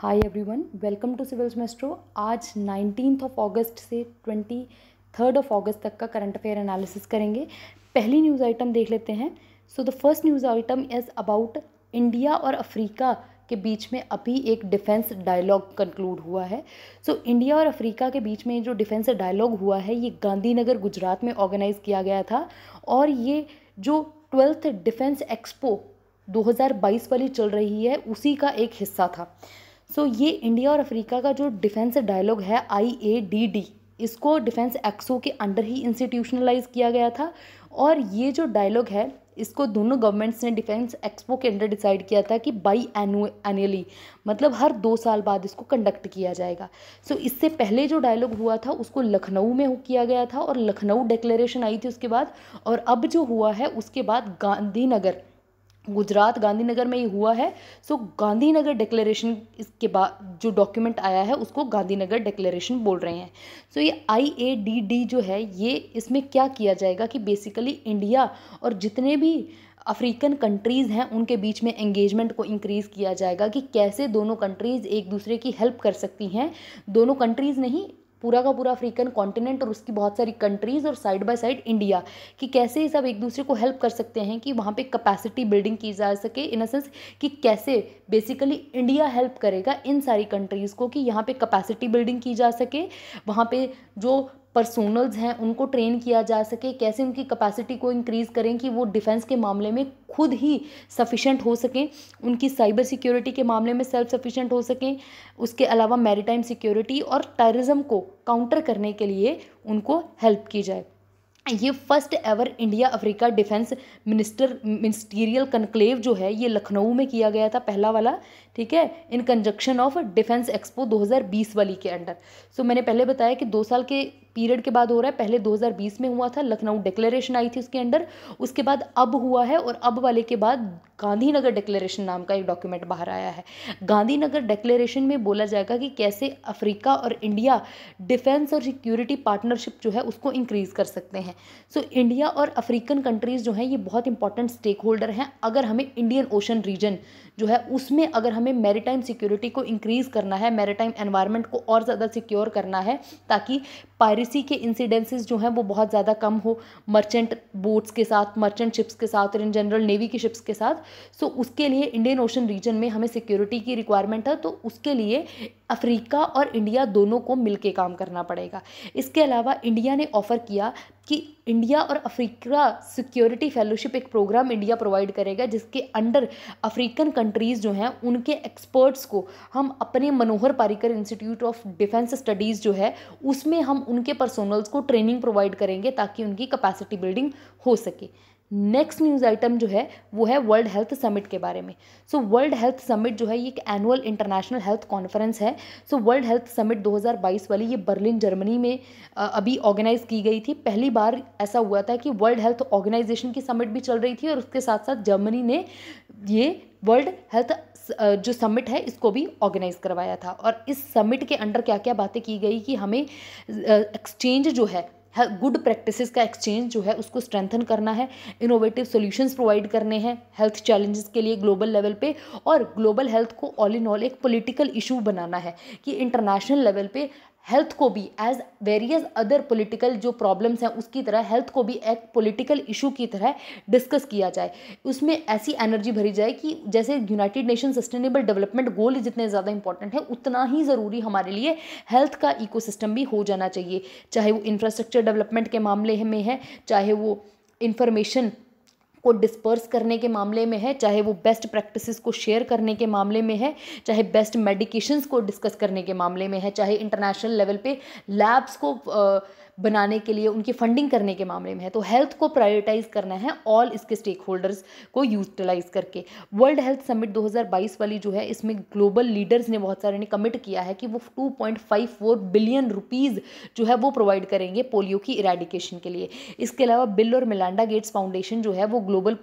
Hi everyone welcome to Civils Maestro आज nineteen of August से twenty third of अगस्त तक का करंट अफेयर एनालिसिस करेंगे पहली न्यूज़ आइटम देख लेते हैं so the first news item is about India और अफ्रीका के बीच में अभी एक डिफेंस डायलॉग कंक्लूड हुआ है सो so, इंडिया और अफ्रीका के बीच में जो डिफेंस डायलॉग हुआ है ये गांधीनगर गुजरात में ऑर्गेनाइज़ किया गया था और ये जो ट्वेल्थ डिफेंस एक्सपो 2022 वाली चल रही है उसी का एक हिस्सा था सो so, ये इंडिया और अफ्रीका का जो डिफेंस डायलॉग है आई ए डी डी इसको डिफेंस एक्सो के अंडर ही इंस्टीट्यूशनलाइज किया गया था और ये जो डायलॉग है इसको दोनों गवर्नमेंट्स ने डिफेंस एक्सपो के अंडर डिसाइड किया था कि बाई एनुअली मतलब हर दो साल बाद इसको कंडक्ट किया जाएगा सो so, इससे पहले जो डायलॉग हुआ था उसको लखनऊ में किया गया था और लखनऊ डिक्लेरेशन आई थी उसके बाद और अब जो हुआ है उसके बाद गांधीनगर गुजरात गांधीनगर में ये हुआ है सो गांधीनगर डिक्लेरेशन इसके बाद जो डॉक्यूमेंट आया है उसको गांधीनगर डिक्लेरेशन बोल रहे हैं सो ये आई ए डी डी जो है ये इसमें क्या किया जाएगा कि बेसिकली इंडिया और जितने भी अफ्रीकन कंट्रीज़ हैं उनके बीच में एंगेजमेंट को इंक्रीज़ किया जाएगा कि कैसे दोनों कंट्रीज़ एक दूसरे की हेल्प कर सकती हैं दोनों कंट्रीज़ नहीं पूरा का पूरा अफ्रीकन कॉन्टिनेंट और उसकी बहुत सारी कंट्रीज़ और साइड बाय साइड इंडिया कि कैसे ये सब एक दूसरे को हेल्प कर सकते हैं कि वहाँ पे कैपेसिटी बिल्डिंग की जा सके इन सेंस कि कैसे बेसिकली इंडिया हेल्प करेगा इन सारी कंट्रीज़ को कि यहाँ पे कैपेसिटी बिल्डिंग की जा सके वहाँ पे जो पर्सोनल्स हैं उनको ट्रेन किया जा सके कैसे उनकी कैपेसिटी को इंक्रीज़ करें कि वो डिफेंस के मामले में खुद ही सफिशेंट हो सकें उनकी साइबर सिक्योरिटी के मामले में सेल्फ सफिशिएंट हो सकें उसके अलावा मैरीटाइम सिक्योरिटी और टेररिज्म को काउंटर करने के लिए उनको हेल्प की जाए ये first ever India Africa defence minister ministerial conclave जो है ये लखनऊ में किया गया था पहला वाला ठीक है in conjunction of defence expo 2020 वाली के अंडर सो so, मैंने पहले बताया कि दो साल के पीरियड के बाद हो रहा है पहले 2020 में हुआ था लखनऊ डिक्लेरेशन आई थी उसके अंडर उसके बाद अब हुआ है और अब वाले के बाद गांधीनगर डिक्लेरेशन नाम का एक डॉक्यूमेंट बाहर आया है गांधीनगर डिक्लेरेशन में बोला जाएगा कि कैसे अफ्रीका और इंडिया डिफेंस और सिक्योरिटी पार्टनरशिप जो है उसको इंक्रीज़ कर सकते हैं सो so, इंडिया और अफ्रीकन कंट्रीज़ जो हैं ये बहुत इंपॉर्टेंट स्टेक होल्डर हैं अगर हमें इंडियन ओशन रीजन जो है उसमें अगर हमें मेरीटाइम सिक्योरिटी को इंक्रीज़ करना है मेरीटाइम एनवायरनमेंट को और ज़्यादा सिक्योर करना है ताकि पायरेसी के इंसिडेंसेस जो हैं वो बहुत ज़्यादा कम हो मर्चेंट बोट्स के साथ मर्चेंट शिप्स के साथ और इन जनरल नेवी की शिप्स के साथ सो उसके लिए इंडियन ओशन रीजन में हमें सिक्योरिटी की रिक्वायरमेंट है तो उसके लिए अफ्रीका और इंडिया दोनों को मिलके काम करना पड़ेगा इसके अलावा इंडिया ने ऑफ़र किया कि इंडिया और अफ्रीका सिक्योरिटी फेलोशिप एक प्रोग्राम इंडिया प्रोवाइड करेगा जिसके अंडर अफ्रीकन कंट्रीज़ जो हैं उनके एक्सपर्ट्स को हम अपने Manohar Parrikar institute of defence studies जो है उसमें हम उनके पर्सोनल्स को ट्रेनिंग प्रोवाइड करेंगे ताकि उनकी कैपेसिटी बिल्डिंग हो सके नेक्स्ट न्यूज़ आइटम जो है वो है वर्ल्ड हेल्थ समिट के बारे में सो वर्ल्ड हेल्थ समिट जो है ये एक एनुअल इंटरनेशनल हेल्थ कॉन्फ्रेंस है सो वर्ल्ड हेल्थ समिट 2022 वाली ये बर्लिन जर्मनी में अभी ऑर्गेनाइज की गई थी पहली बार ऐसा हुआ था कि वर्ल्ड हेल्थ ऑर्गेनाइजेशन की समिट भी चल रही थी और उसके साथ साथ जर्मनी ने ये वर्ल्ड हेल्थ जो समिट है इसको भी ऑर्गेनाइज करवाया था और इस समिट के अंडर क्या क्या बातें की गई कि हमें एक्सचेंज जो है गुड प्रैक्टिसेस का एक्सचेंज जो है उसको स्ट्रेंथन करना है इनोवेटिव सॉल्यूशंस प्रोवाइड करने हैं हेल्थ चैलेंजेस के लिए ग्लोबल लेवल पे और ग्लोबल हेल्थ को ऑल इन ऑल एक पॉलिटिकल इशू बनाना है कि इंटरनेशनल लेवल पे हेल्थ को भी एज वेरियस अदर पॉलिटिकल जो प्रॉब्लम्स हैं उसकी तरह हेल्थ को भी एक पॉलिटिकल इशू की तरह डिस्कस किया जाए उसमें ऐसी एनर्जी भरी जाए कि जैसे united nation sustainable development goal जितने ज़्यादा इंपॉर्टेंट है उतना ही ज़रूरी हमारे लिए हेल्थ का इको भी हो जाना चाहिए चाहे वो इंफ्रास्ट्रक्चर डेवलपमेंट के मामले में है चाहे वो इन्फॉर्मेशन को डिस्पर्स करने के मामले में है चाहे वो बेस्ट प्रैक्टिसेस को शेयर करने के मामले में है चाहे बेस्ट मेडिकेशंस को डिस्कस करने के मामले में है चाहे इंटरनेशनल लेवल पे लैब्स को बनाने के लिए उनकी फंडिंग करने के मामले में है तो हेल्थ को प्रायोरिटाइज करना है ऑल इसके स्टेक होल्डर्स को यूटिलाइज करके वर्ल्ड हेल्थ समिट 2022 वाली जो है इसमें ग्लोबल लीडर्स ने बहुत सारे ने कमिट किया है कि वो 2.54 बिलियन रुपीज़ जो है वो प्रोवाइड करेंगे पोलियो की इरेडिकेशन के लिए इसके अलावा बिल और मिलांडा गेट्स फाउंडेशन जो है वो ग्लोबल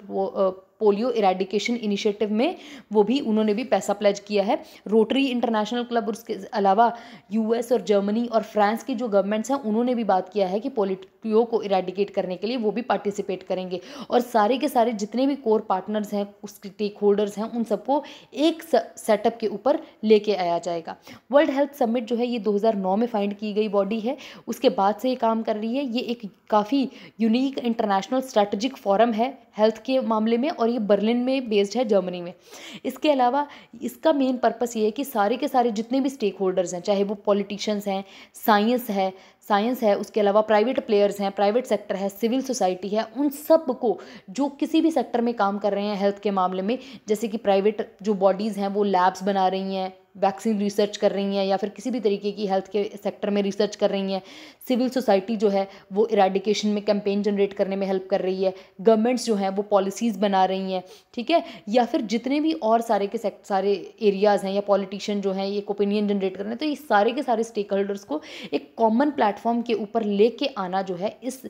पोलियो इराडिकेशन इनिशिएटिव में वो भी उन्होंने भी पैसा प्लेज किया है रोटरी इंटरनेशनल क्लब उसके अलावा यूएस और जर्मनी और फ्रांस की जो गवर्नमेंट्स हैं उन्होंने भी बात किया है कि पोलियो को इराडिकेट करने के लिए वो भी पार्टिसिपेट करेंगे और सारे के सारे जितने भी कोर पार्टनर्स हैं उसके टेक होल्डर्स हैं उन सबको एक सेटअप के ऊपर लेके आया जाएगा वर्ल्ड हेल्थ समिट जो है ये दो में फाइंड की गई बॉडी है उसके बाद से ये काम कर रही है ये एक काफ़ी यूनिक इंटरनेशनल स्ट्रैटेजिक फॉरम है हेल्थ के मामले में और और ये बर्लिन में बेस्ड है जर्मनी में इसके अलावा इसका मेन पर्पस ये है कि सारे के सारे जितने भी स्टेक होल्डर्स हैं चाहे वो पॉलिटिशियंस हैं साइंस है साइंस है उसके अलावा प्राइवेट प्लेयर्स हैं प्राइवेट सेक्टर है सिविल सोसाइटी है उन सब को जो किसी भी सेक्टर में काम कर रहे हैं हेल्थ के मामले में जैसे कि प्राइवेट जो बॉडीज़ हैं वो लैब्स बना रही हैं वैक्सीन रिसर्च कर रही हैं या फिर किसी भी तरीके की हेल्थ के सेक्टर में रिसर्च कर रही हैं सिविल सोसाइटी जो है वो इराडिकेशन में कैंपेन जनरेट करने में हेल्प कर रही है गवर्नमेंट्स जो हैं वो पॉलिसीज़ बना रही हैं ठीक है या फिर जितने भी और सारे के सेक्ट सारे एरियाज़ हैं या पॉलिटिशियन जो हैं एक ओपिनियन जनरेट कर रहे हैं तो ये सारे के सारे स्टेक होल्डर्स को एक कॉमन प्लेटफॉर्म के ऊपर लेके आना जो है इस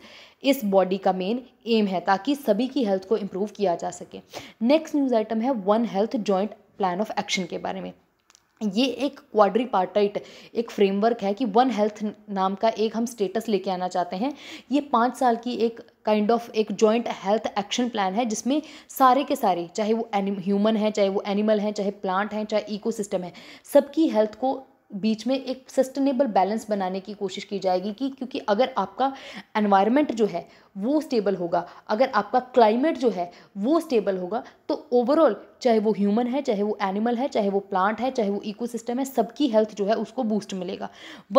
इस बॉडी का मेन एम है ताकि सभी की हेल्थ को इम्प्रूव किया जा सके नेक्स्ट न्यूज़ आइटम है one health joint plan of action के बारे में ये एक क्वाड्रीपार्टाइट एक फ्रेमवर्क है कि वन हेल्थ नाम का एक हम स्टेटस लेके आना चाहते हैं ये पाँच साल की एक काइंड kind ऑफ of एक जॉइंट हेल्थ एक्शन प्लान है जिसमें सारे के सारे चाहे वो ह्यूमन है चाहे वो एनिमल है चाहे प्लांट हैं चाहे इकोसिस्टम है सबकी हेल्थ को बीच में एक सस्टेनेबल बैलेंस बनाने की कोशिश की जाएगी कि क्योंकि अगर आपका एनवायरनमेंट जो है वो स्टेबल होगा अगर आपका क्लाइमेट जो है वो स्टेबल होगा तो ओवरऑल चाहे वो ह्यूमन है चाहे वो एनिमल है चाहे वो प्लांट है चाहे वो इकोसिस्टम है सबकी हेल्थ जो है उसको बूस्ट मिलेगा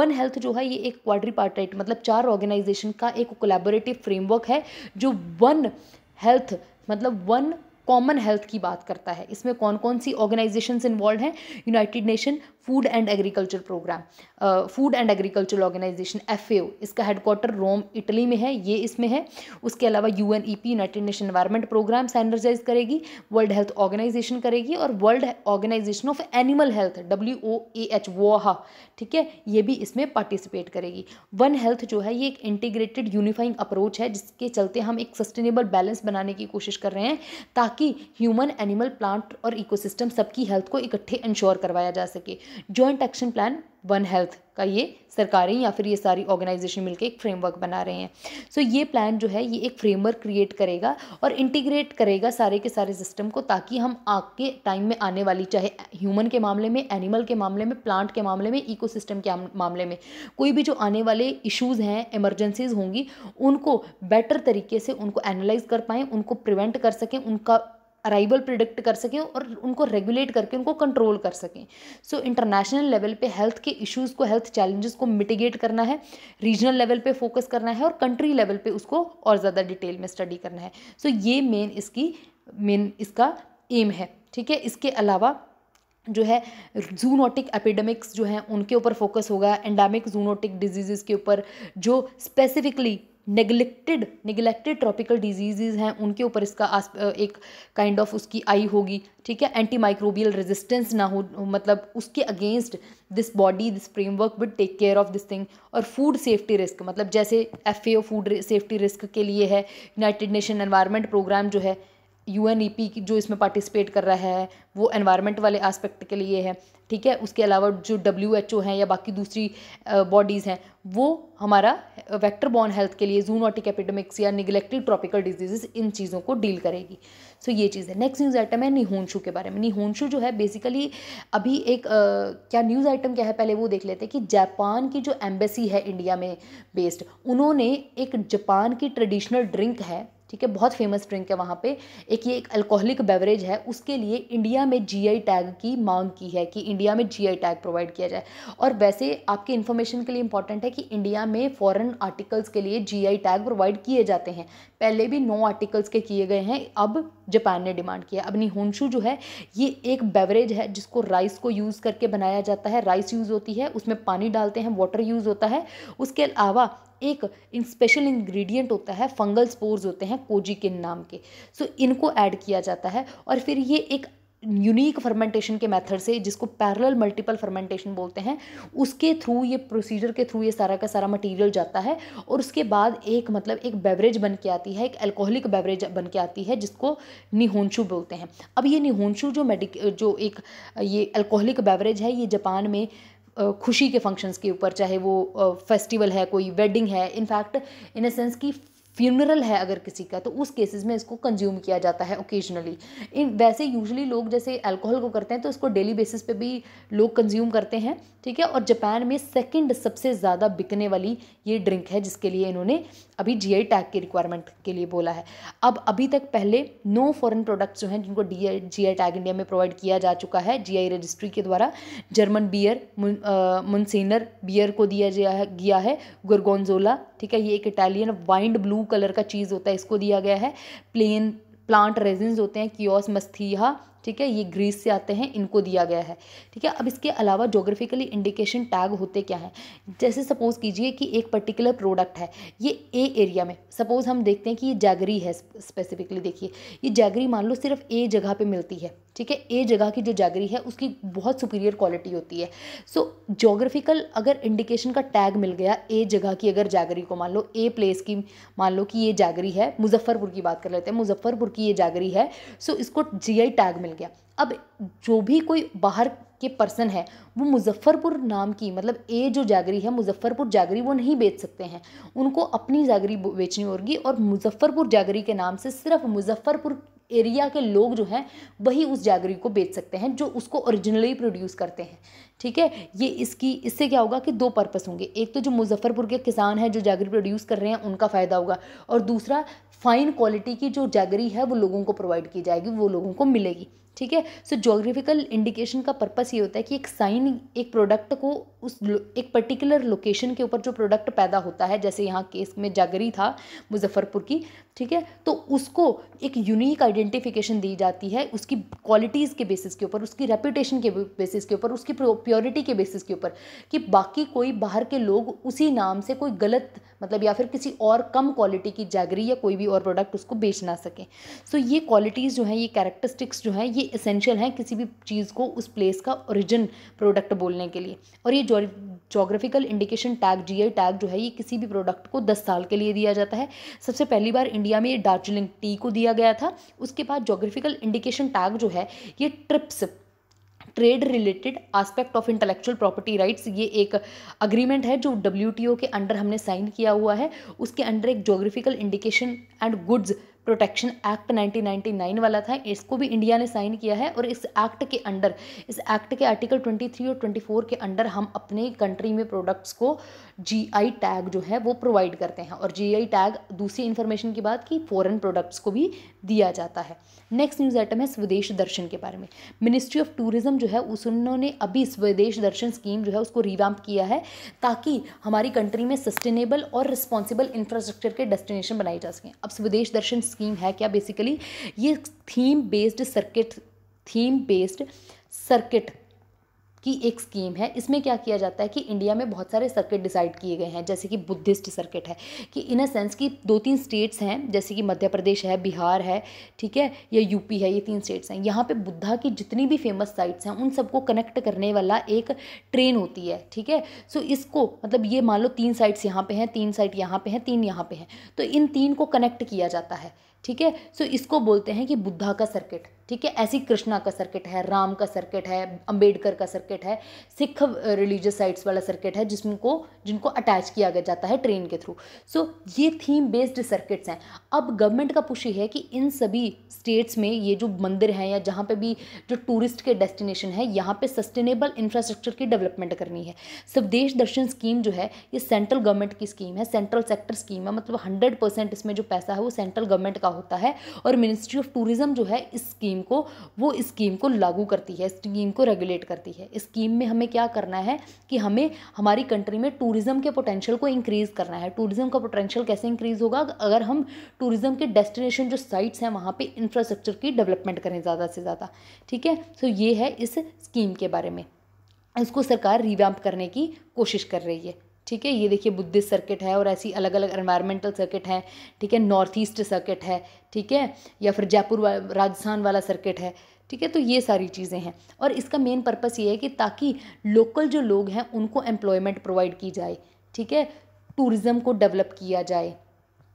वन हेल्थ जो है ये एक क्वाड्रीपार्टाइट मतलब चार ऑर्गेनाइजेशन का एक कोलेबोरेटिव फ्रेमवर्क है जो वन हेल्थ मतलब वन कॉमन हेल्थ की बात करता है इसमें कौन कौन सी ऑर्गेनाइजेशंस इन्वॉल्व हैं united nation food and agriculture programme food and agriculture organisation F इसका हेडक्वार्टर रोम इटली में है ये इसमें है उसके अलावा U N E P united nation environment programme sanitise करेगी वर्ल्ड हेल्थ ऑर्गेनाइजेशन करेगी और world organisation of animal health W O A H वोहा ठीक है ये भी इसमें पार्टिसिपेट करेगी वन हेल्थ जो है ये एक इंटीग्रेटेड यूनिफाइंग अप्रोच है जिसके चलते हम एक सस्टेनेबल बैलेंस बनाने की कोशिश कर रहे हैं ताकि ह्यूमन एनिमल प्लांट और इकोसिस्टम सबकी हेल्थ को इकट्ठे इंश्योर करवाया जा सके joint action plan one health का ये सरकारें या फिर ये सारी ऑर्गेनाइजेशन मिलकर एक फ्रेमवर्क बना रहे हैं सो so, ये प्लान जो है ये एक फ्रेमवर्क क्रिएट करेगा और इंटीग्रेट करेगा सारे के सारे सिस्टम को ताकि हम आग के टाइम में आने वाली चाहे ह्यूमन के मामले में एनिमल के मामले में प्लांट के मामले में इको के मामले में कोई भी जो आने वाले इशूज़ हैं एमरजेंसीज होंगी उनको बेटर तरीके से उनको एनालाइज कर पाएँ उनको प्रिवेंट कर सकें उनका अराइवल प्रिडिक्ट कर सकें और उनको रेगुलेट करके उनको कंट्रोल कर सकें सो इंटरनेशनल लेवल पे हेल्थ के इश्यूज़ को हेल्थ चैलेंजेस को मिटिगेट करना है रीजनल लेवल पे फोकस करना है और कंट्री लेवल पे उसको और ज़्यादा डिटेल में स्टडी करना है सो so, ये मेन इसकी मेन इसका एम है ठीक है इसके अलावा जो है जूनोटिक एपिडेमिक्स जो हैं उनके ऊपर फोकस होगा एंडामिक जूनोटिक डिजीज़ के ऊपर जो specifically neglected neglected tropical diseases हैं उनके ऊपर इसका आस एक काइंड ऑफ उसकी आई होगी ठीक है एंटी माइक्रोबियल रेजिस्टेंस ना हो मतलब उसके against this body this framework with take care of this thing और फूड सेफ्टी रिस्क मतलब जैसे F A food safety risk के लिए है यूनाइटेड नेशन एनवायरमेंट प्रोग्राम जो है यू एन ई पी जो इसमें पार्टिसिपेट कर रहा है वो एनवायरमेंट वाले आस्पेक्ट के लिए है ठीक है उसके अलावा जो डब्ल्यू एच ओ हैं या बाकी दूसरी बॉडीज़ हैं वो हमारा वेक्टर बॉर्न हेल्थ के लिए जूनॉटिक एपिडेमिक्स या निगलेक्टेड ट्रॉपिकल डिजीजेस इन चीज़ों को डील करेगी सो so, ये चीज़ है नेक्स्ट न्यूज़ आइटम है निहोंशू के बारे में निहोंशू जो है बेसिकली अभी एक आ, क्या न्यूज़ आइटम क्या है पहले वो देख लेते हैं कि जापान की जो एम्बेसी है इंडिया में बेस्ड उन्होंने एक जापान की ट्रेडिशनल ड्रिंक है ठीक है बहुत फेमस ड्रिंक है वहाँ पे एक ये एक अल्कोहलिक बेवरेज है उसके लिए इंडिया में जीआई टैग की मांग की है कि इंडिया में जीआई टैग प्रोवाइड किया जाए और वैसे आपके इन्फॉर्मेशन के लिए इंपॉर्टेंट है कि इंडिया में फॉरेन आर्टिकल्स के लिए जीआई टैग प्रोवाइड किए जाते हैं पहले भी नौ आर्टिकल्स के किए गए हैं अब जापान ने डिमांड किया अब निहोंशू जो है ये एक बेवरेज है जिसको राइस को यूज़ करके बनाया जाता है राइस यूज़ होती है उसमें पानी डालते हैं वाटर यूज़ होता है उसके अलावा एक इन स्पेशल इंग्रेडिएंट होता है फंगल स्पोर्स होते हैं कोजी के नाम के सो so, इनको ऐड किया जाता है और फिर ये एक यूनिक फर्मेंटेशन के मेथड से जिसको पैरेलल मल्टीपल फर्मेंटेशन बोलते हैं उसके थ्रू ये प्रोसीजर के थ्रू ये सारा का सारा मटेरियल जाता है और उसके बाद एक मतलब एक बेवरेज बन के आती है एक अल्कोहलिक बेवरेज बन के आती है जिसको निहोंशू बोलते हैं अब ये निहोंशू जो मेडिक जो एक ये अल्कोहलिक बेवरेज है ये जापान में खुशी के फंक्शंस के ऊपर चाहे वो फेस्टिवल है कोई वेडिंग है इनफैक्ट इन अ सेंस कि फ्यूनरल है अगर किसी का तो उस केसेस में इसको कंज्यूम किया जाता है ओकेजनली इन वैसे यूजली लोग जैसे अल्कोहल को करते हैं तो इसको डेली बेसिस पे भी लोग कंज्यूम करते हैं ठीक है और जापान में सेकंड सबसे ज़्यादा बिकने वाली ये ड्रिंक है जिसके लिए इन्होंने अभी आई टैग की रिक्वायरमेंट के लिए बोला है अब अभी तक पहले नो फॉरन प्रोडक्ट्स जो हैं जिनको D I G I tag India में प्रोवाइड किया जा चुका है आई रजिस्ट्री के द्वारा जर्मन बियर मुनसेनर बियर को दिया गया है गया है गुरगोनजोला ठीक है ये एक इटालियन वाइंड ब्लू कलर का चीज़ होता है इसको दिया गया है प्लेन प्लांट रेजिन होते हैं क्योस मस्थिया ठीक है ये ग्रीस से आते हैं इनको दिया गया है ठीक है अब इसके अलावा जोग्राफिकली इंडिकेशन टैग होते क्या हैं जैसे सपोज़ कीजिए कि एक पर्टिकुलर प्रोडक्ट है ये ए एरिया में सपोज़ हम देखते हैं कि ये जैगरी है स्पेसिफिकली देखिए ये जैगरी मान लो सिर्फ ए जगह पर मिलती है ठीक है ए जगह की जो जैगरी है उसकी बहुत सुपीरियर क्वालिटी होती है सो जोग्राफिकल अगर इंडिकेशन का टैग मिल गया ए जगह की अगर जैगरी को मान लो ए प्लेस की मान लो कि ये जैगरी है मुजफ्फरपुर की बात कर लेते हैं मुजफ्फरपुर की ये जैगरी है सो इसको जीआई टैग मिल गया अब जो भी कोई बाहर के पर्सन है वो मुजफ्फ़रपुर नाम की मतलब ए जो जागरी है मुजफ्फ़रपुर जागरी वो नहीं बेच सकते हैं उनको अपनी जागरी बेचनी होगी और मुजफ्फ़रपुर जागरी के नाम से सिर्फ मुजफ्फ़रपुर एरिया के लोग जो हैं वही उस जागरी को बेच सकते हैं जो उसको ओरिजिनली प्रोड्यूस करते हैं ठीक है ये इसकी इससे क्या होगा कि दो पर्पस होंगे एक तो जो मुजफ्फ़रपुर के किसान हैं जो जागरी प्रोड्यूस कर रहे हैं उनका फ़ायदा होगा और दूसरा फ़ाइन क्वालिटी की जो जागरी है वो लोगों को प्रोवाइड की जाएगी वो लोगों को मिलेगी ठीक है सो जोग्राफिकल इंडिकेशन का पर्पस ये होता है कि एक साइन एक प्रोडक्ट को उस एक पर्टिकुलर लोकेशन के ऊपर जो प्रोडक्ट पैदा होता है जैसे यहाँ केस में जागरी था मुजफ्फरपुर की ठीक है तो उसको एक यूनिक आइडेंटिफिकेशन दी जाती है उसकी क्वालिटीज़ के बेसिस के ऊपर उसकी रेपुटेशन के बेसिस के ऊपर उसकी प्योरिटी के बेसिस के ऊपर कि बाकी कोई बाहर के लोग उसी नाम से कोई गलत मतलब या फिर किसी और कम क्वालिटी की जागरी या कोई भी और प्रोडक्ट उसको बेच ना सकें सो so, ये क्वालिटीज़ जो हैं ये कैरेक्टरिस्टिक्स जो हैं ये इसेंशियल हैं किसी भी चीज़ को उस प्लेस का ओरिजिन प्रोडक्ट बोलने के लिए और ये geographical indication tag GI tag जो है ये किसी भी प्रोडक्ट को दस साल के लिए दिया जाता है सबसे पहली बार इंडिया में ये दार्जिलिंग टी को दिया गया था उसके बाद जोग्राफिकल इंडिकेशन टैग जो है ये TRIPS trade related aspect of intellectual property rights ये एक अग्रीमेंट है जो डब्ल्यू के अंडर हमने साइन किया हुआ है उसके अंडर एक geographical indication and goods protection act 1999 वाला था इसको भी इंडिया ने साइन किया है और इस एक्ट के अंडर इस एक्ट के आर्टिकल 23 और 24 के अंडर हम अपने कंट्री में प्रोडक्ट्स को जीआई टैग जो है वो प्रोवाइड करते हैं और जीआई टैग दूसरी इन्फॉर्मेशन की बात कि फ़ॉरन प्रोडक्ट्स को भी दिया जाता है नेक्स्ट न्यूज़ आइटम है स्वदेश दर्शन के बारे में मिनिस्ट्री ऑफ टूरिज्म जो है उस उन्होंने अभी स्वदेश दर्शन स्कीम जो है उसको रिवैम्प किया है ताकि हमारी कंट्री में सस्टेनेबल और रिस्पॉन्सिबल इंफ्रास्ट्रक्चर के डेस्टिनेशन बनाए जा सकें अब स्वदेश दर्शन स्कीम है क्या बेसिकली ये theme based circuit theme based circuit की एक स्कीम है इसमें क्या किया जाता है कि इंडिया में बहुत सारे सर्किट डिसाइड किए गए हैं जैसे कि बुद्धिस्ट सर्किट है कि इन अ सेंस कि दो तीन स्टेट्स हैं जैसे कि मध्य प्रदेश है बिहार है ठीक है या यूपी है ये तीन स्टेट्स हैं यहाँ पे बुद्धा की जितनी भी फेमस साइट्स हैं उन सबको कनेक्ट करने वाला एक ट्रेन होती है ठीक है सो इसको मतलब ये मान लो तीन साइट्स यहाँ पे हैं तीन साइट यहाँ पे हैं तीन यहाँ पे हैं तो इन तीन को कनेक्ट किया जाता है ठीक है सो इसको बोलते हैं कि बुद्धा का सर्किट ठीक है ऐसी कृष्णा का सर्किट है राम का सर्किट है अंबेडकर का सर्किट है सिख रिलीजियस साइट्स वाला सर्किट है जिसको जिनको अटैच किया गया जाता है ट्रेन के थ्रू सो ये थीम बेस्ड सर्किट्स हैं अब गवर्नमेंट का पुश है कि इन सभी स्टेट्स में ये जो मंदिर हैं या जहाँ पे भी जो टूरिस्ट के डेस्टिनेशन है यहाँ पे सस्टेनेबल इंफ्रास्ट्रक्चर की डेवलपमेंट करनी है स्वदेश दर्शन स्कीम जो है ये सेंट्रल गवर्नमेंट की स्कीम है सेंट्रल सेक्टर स्कीम है मतलब हंड्रेड इसमें जो पैसा है वो सेंट्रल गवर्नमेंट का होता है और मिनिस्ट्री ऑफ टूरिज़्म जो है इस स्कीम को वो इस स्कीम को लागू करती है स्कीम को रेगुलेट करती है स्कीम में हमें क्या करना है कि हमें हमारी कंट्री में टूरिज़्म के पोटेंशियल को इंक्रीज़ करना है टूरिज़्म का पोटेंशियल कैसे इंक्रीज़ होगा अगर हम टूरिज़्म के डेस्टिनेशन जो साइट्स हैं वहाँ पर इंफ्रास्ट्रक्चर की डेवलपमेंट करें ज़्यादा से ज़्यादा ठीक है सो ये है इस स्कीम के बारे में इसको सरकार रिवैम्प करने की कोशिश कर रही है ठीक है ये देखिए बुद्धिस्ट सर्किट है और ऐसी अलग अलग एनवायरमेंटल सर्किट है ठीक है नॉर्थ ईस्ट सर्किट है ठीक है या फिर जयपुर वा, राजस्थान वाला सर्किट है ठीक है तो ये सारी चीज़ें हैं और इसका मेन पर्पस ये है कि ताकि लोकल जो लोग हैं उनको एम्प्लॉयमेंट प्रोवाइड की जाए ठीक है टूरिज़्म को डेवलप किया जाए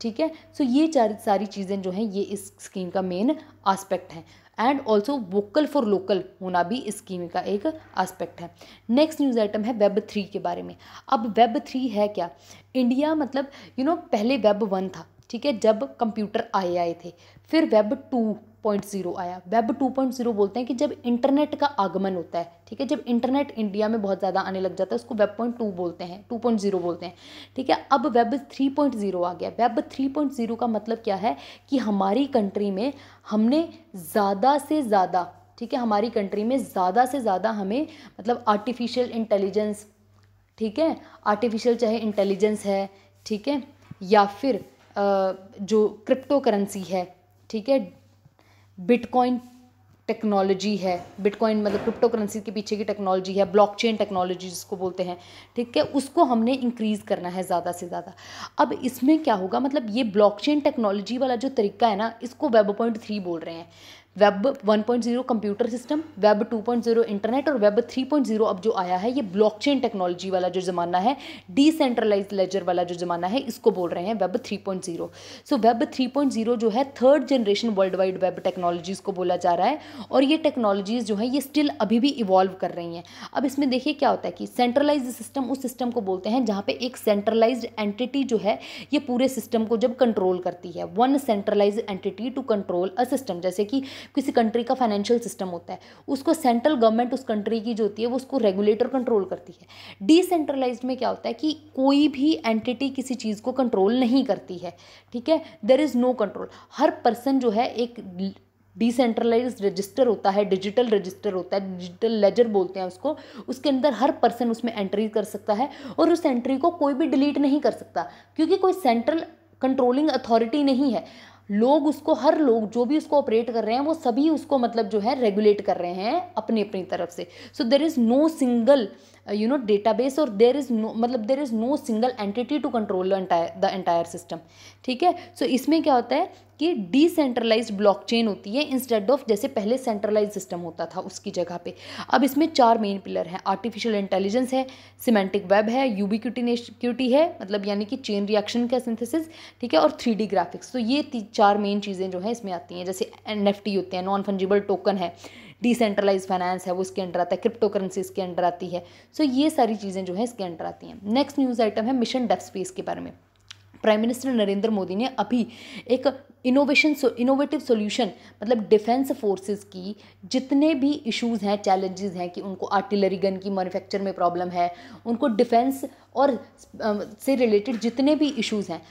ठीक है सो ये सारी चीज़ें जो हैं ये इस स्कीम का मेन आस्पेक्ट है and also vocal for local होना भी इस स्कीम का एक आस्पेक्ट है नेक्स्ट न्यूज़ आइटम है वेब थ्री के बारे में अब वेब थ्री है क्या इंडिया मतलब यू you नो know, पहले वेब वन था ठीक है जब कंप्यूटर आए आए थे फिर वेब टू पॉइंट जीरो आया वेब टू पॉइंट जीरो बोलते हैं कि जब इंटरनेट का आगमन होता है ठीक है जब इंटरनेट इंडिया में बहुत ज़्यादा आने लग जाता है उसको वेब पॉइंट टू बोलते हैं टू पॉइंट जीरो बोलते हैं ठीक है अब वेब थ्री पॉइंट जीरो आ गया वेब थ्री पॉइंट जीरो का मतलब क्या है कि हमारी कंट्री में हमने ज़्यादा से ज़्यादा ठीक है हमारी कंट्री में ज़्यादा से ज़्यादा हमें मतलब आर्टिफिशियल इंटेलिजेंस ठीक है आर्टिफिशियल चाहे इंटेलिजेंस है ठीक है या फिर जो क्रिप्टो करेंसी है ठीक है बिटकॉइन टेक्नोलॉजी है बिटकॉइन मतलब क्रिप्टो करेंसी के पीछे की टेक्नोलॉजी है ब्लॉकचेन टेक्नोलॉजी जिसको बोलते हैं ठीक है उसको हमने इंक्रीज़ करना है ज़्यादा से ज़्यादा अब इसमें क्या होगा मतलब ये ब्लॉकचेन टेक्नोलॉजी वाला जो तरीका है ना इसको वेब पॉइंट थ्री बोल रहे हैं web 1.0 computer system web 2.0 internet और वेब 3.0 अब जो आया है ये ब्लॉकचेन टेक्नोलॉजी वाला जो ज़माना है डिसेंट्रलाइज लेजर वाला जो ज़माना है इसको बोल रहे हैं वेब 3.0 सो वेब 3.0 जो है third generation world wide web technologies को बोला जा रहा है और ये टेक्नोलॉजीज़ जो है ये स्टिल अभी भी इवॉल्व कर रही हैं अब इसमें देखिए क्या होता है कि सेंट्रलाइज सिस्टम उस सिस्टम को बोलते हैं जहाँ पर एक सेंट्रलाइज एंटिटी जो है ये पूरे सिस्टम को जब कंट्रोल करती है one centralise entity to control a system जैसे कि किसी कंट्री का फाइनेंशियल सिस्टम होता है उसको सेंट्रल गवर्नमेंट उस कंट्री की जो होती है वो उसको रेगुलेटर कंट्रोल करती है डिसेंट्रलाइज में क्या होता है कि कोई भी एंटिटी किसी चीज़ को कंट्रोल नहीं करती है ठीक है देर इज़ नो कंट्रोल हर पर्सन जो है एक डिसेंट्रलाइज रजिस्टर होता है डिजिटल रजिस्टर होता है डिजिटल लेजर बोलते हैं उसको उसके अंदर हर पर्सन उसमें एंट्री कर सकता है और उस एंट्री को कोई भी डिलीट नहीं कर सकता क्योंकि कोई सेंट्रल कंट्रोलिंग अथॉरिटी नहीं है लोग उसको हर लोग जो भी उसको ऑपरेट कर रहे हैं वो सभी उसको मतलब जो है रेगुलेट कर रहे हैं अपनी अपनी तरफ से so there is no single no database और देर इज नो मतलब there is no single entity to control the entire system ठीक है सो so, इसमें क्या होता है कि ब्लॉक ब्लॉकचेन होती है इंस्टेड ऑफ जैसे पहले सेंट्रलाइज सिस्टम होता था उसकी जगह पे अब इसमें चार मेन पिलर हैं आर्टिफिशियल इंटेलिजेंस है सिमेंटिक वेब है क्यूटी है मतलब यानी कि चेन रिएक्शन का सिंथेसिस ठीक है और थ्री ग्राफिक्स तो ये चार मेन चीज़ें जो है इसमें आती हैं जैसे एन होते हैं नॉन फंजिबल टोकन है डिसेंट्रलाइज फाइनेंस है वो इसके अंडर आता है क्रिप्टो करेंसी इसके अंडर आती है सो ये सारी चीज़ें जो है इसके अंडर आती हैं नेक्स्ट न्यूज़ आइटम है मिशन डेफ स्पेस के बारे में प्राइम मिनिस्टर नरेंद्र मोदी ने अभी एक इनोवेशन इनोवेटिव सॉल्यूशन मतलब डिफेंस फोर्सेस की जितने भी इश्यूज हैं चैलेंजेस हैं कि उनको आर्टिलरी गन की मैन्युफैक्चर में प्रॉब्लम है उनको डिफेंस और से रिलेटेड जितने भी इश्यूज हैं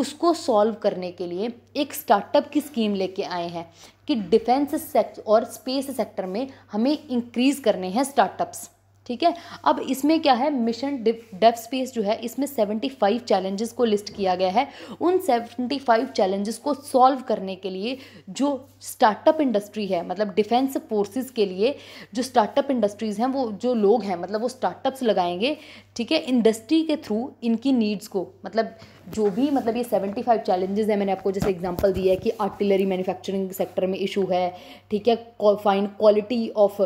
उसको सॉल्व करने के लिए एक स्टार्टअप की स्कीम लेके आए हैं कि डिफेंस सेक्टर और स्पेस सेक्टर में हमें इंक्रीज़ करने हैं स्टार्टअप्स ठीक है अब इसमें क्या है मिशन डेव स्पेस जो है इसमें 75 चैलेंजेस को लिस्ट किया गया है उन 75 चैलेंजेस को सॉल्व करने के लिए जो स्टार्टअप इंडस्ट्री है मतलब डिफेंस फोर्सेस के लिए जो स्टार्टअप इंडस्ट्रीज़ हैं वो जो लोग हैं मतलब वो स्टार्टअप्स लगाएंगे ठीक है इंडस्ट्री के थ्रू इनकी नीड्स को मतलब जो भी मतलब ये सेवेंटी फाइव चैलेंजेस हैं मैंने आपको जैसे एग्जांपल दिया है कि आर्टिलरी मैन्युफैक्चरिंग सेक्टर में इशू है ठीक है fine quality of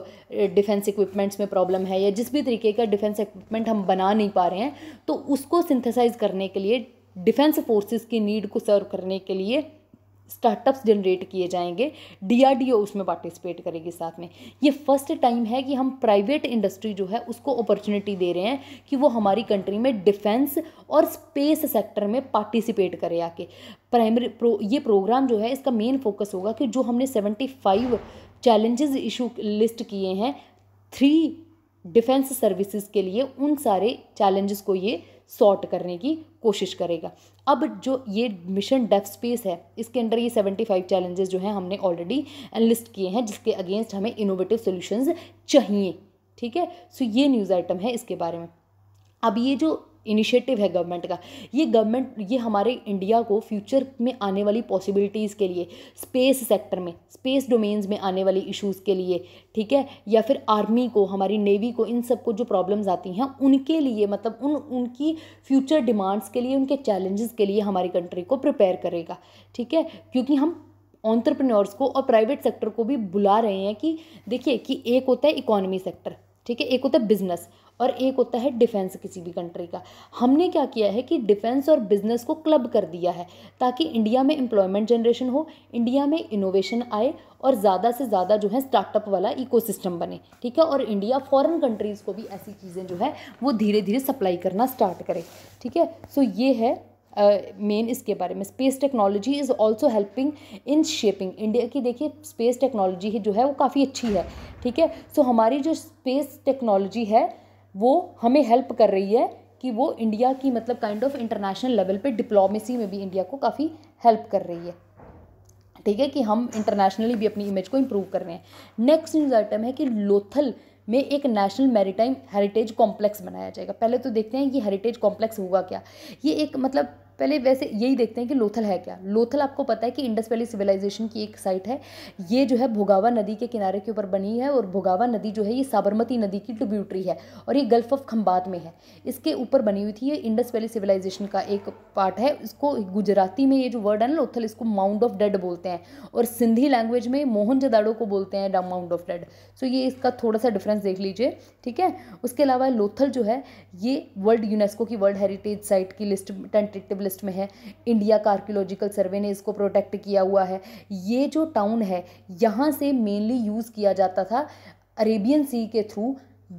defence equipments में प्रॉब्लम है या जिस भी तरीके का डिफेंस इक्विपमेंट हम बना नहीं पा रहे हैं तो उसको सिंथेसाइज करने के लिए डिफेंस फोर्सेज की नीड को सर्व करने के लिए स्टार्टअप्स जनरेट किए जाएंगे डीआरडीओ उसमें पार्टिसिपेट करेगी साथ में ये फर्स्ट टाइम है कि हम प्राइवेट इंडस्ट्री जो है उसको अपॉर्चुनिटी दे रहे हैं कि वो हमारी कंट्री में डिफेंस और स्पेस सेक्टर में पार्टिसिपेट करे आके प्राइमरी प्रो ये प्रोग्राम जो है इसका मेन फोकस होगा कि जो हमने seventy five challenges issue list किए हैं थ्री डिफेंस सर्विसेज के लिए उन सारे चैलेंजेस को ये सॉर्ट करने की कोशिश करेगा अब जो ये मिशन डेफ स्पेस है इसके अंडर ये सेवेंटी फाइव चैलेंजेस जो हैं हमने ऑलरेडी लिस्ट किए हैं जिसके अगेंस्ट हमें इनोवेटिव सोल्यूशंस चाहिए ठीक है सो ये न्यूज़ आइटम है इसके बारे में अब ये जो इनिशिएटिव है गवर्नमेंट का ये गवर्नमेंट ये हमारे इंडिया को फ्यूचर में आने वाली पॉसिबिलिटीज़ के लिए स्पेस सेक्टर में स्पेस डोमेन्स में आने वाली इश्यूज़ के लिए ठीक है या फिर आर्मी को हमारी नेवी को इन सब को जो प्रॉब्लम्स आती हैं उनके लिए मतलब उन उनकी फ्यूचर डिमांड्स के लिए उनके चैलेंजेस के लिए हमारी कंट्री को प्रिपेयर करेगा ठीक है क्योंकि हम ऑन्टरप्रनोर्स को और प्राइवेट सेक्टर को भी बुला रहे हैं कि देखिए कि एक होता है इकोनॉमी सेक्टर ठीक है एक होता है बिजनेस और एक होता है डिफेंस किसी भी कंट्री का हमने क्या किया है कि डिफेंस और बिजनेस को क्लब कर दिया है ताकि इंडिया में एम्प्लॉयमेंट जनरेशन हो इंडिया में इनोवेशन आए और ज़्यादा से ज़्यादा जो है स्टार्टअप वाला इकोसिस्टम बने ठीक है और इंडिया फॉरेन कंट्रीज़ को भी ऐसी चीज़ें जो है वो धीरे धीरे सप्लाई करना स्टार्ट करे ठीक है सो ये है मेन इसके बारे में space technology is also helping in shaping India की देखिए स्पेस टेक्नोलॉजी ही जो है वो काफ़ी अच्छी है ठीक है सो हमारी जो स्पेस टेक्नोलॉजी है वो हमें हेल्प कर रही है कि वो इंडिया की मतलब काइंड ऑफ इंटरनेशनल लेवल पे डिप्लोमेसी में भी इंडिया को काफ़ी हेल्प कर रही है ठीक है कि हम इंटरनेशनली भी अपनी इमेज को इम्प्रूव कर रहे हैं नेक्स्ट न्यूज़ आइटम है कि लोथल में एक नेशनल मैरीटाइम हेरिटेज कॉम्प्लेक्स बनाया जाएगा पहले तो देखते हैं कि हेरिटेज कॉम्प्लेक्स हुआ क्या ये एक मतलब पहले वैसे यही देखते हैं कि लोथल है क्या लोथल आपको पता है कि इंडस वैली सिविलाइजेशन की एक साइट है ये जो है भोगावा नदी के किनारे के ऊपर बनी है और भोगावा नदी जो है ये साबरमती नदी की ट्रिब्यूटरी है और ये गल्फ ऑफ खम्बात में है इसके ऊपर बनी हुई थी ये इंडस वैली सिविलाइजेशन का एक पार्ट है इसको गुजराती में ये जो वर्ड है ना लोथल इसको माउंट ऑफ डेड बोलते हैं और सिंधी लैंग्वेज में मोहन जदाड़ो को बोलते हैं माउंट ऑफ डेड सो ये इसका थोड़ा सा डिफरेंस देख लीजिए ठीक है उसके अलावा लोथल जो है ये वर्ल्ड यूनेस्को की वर्ल्ड हेरिटेज साइट की लिस्ट टेंटेटिव लिस्ट लिस्ट में है इंडिया का आर्कियोलॉजिकल सर्वे ने इसको प्रोटेक्ट किया हुआ है ये जो टाउन है यहाँ से मेनली यूज़ किया जाता था अरेबियन सी के थ्रू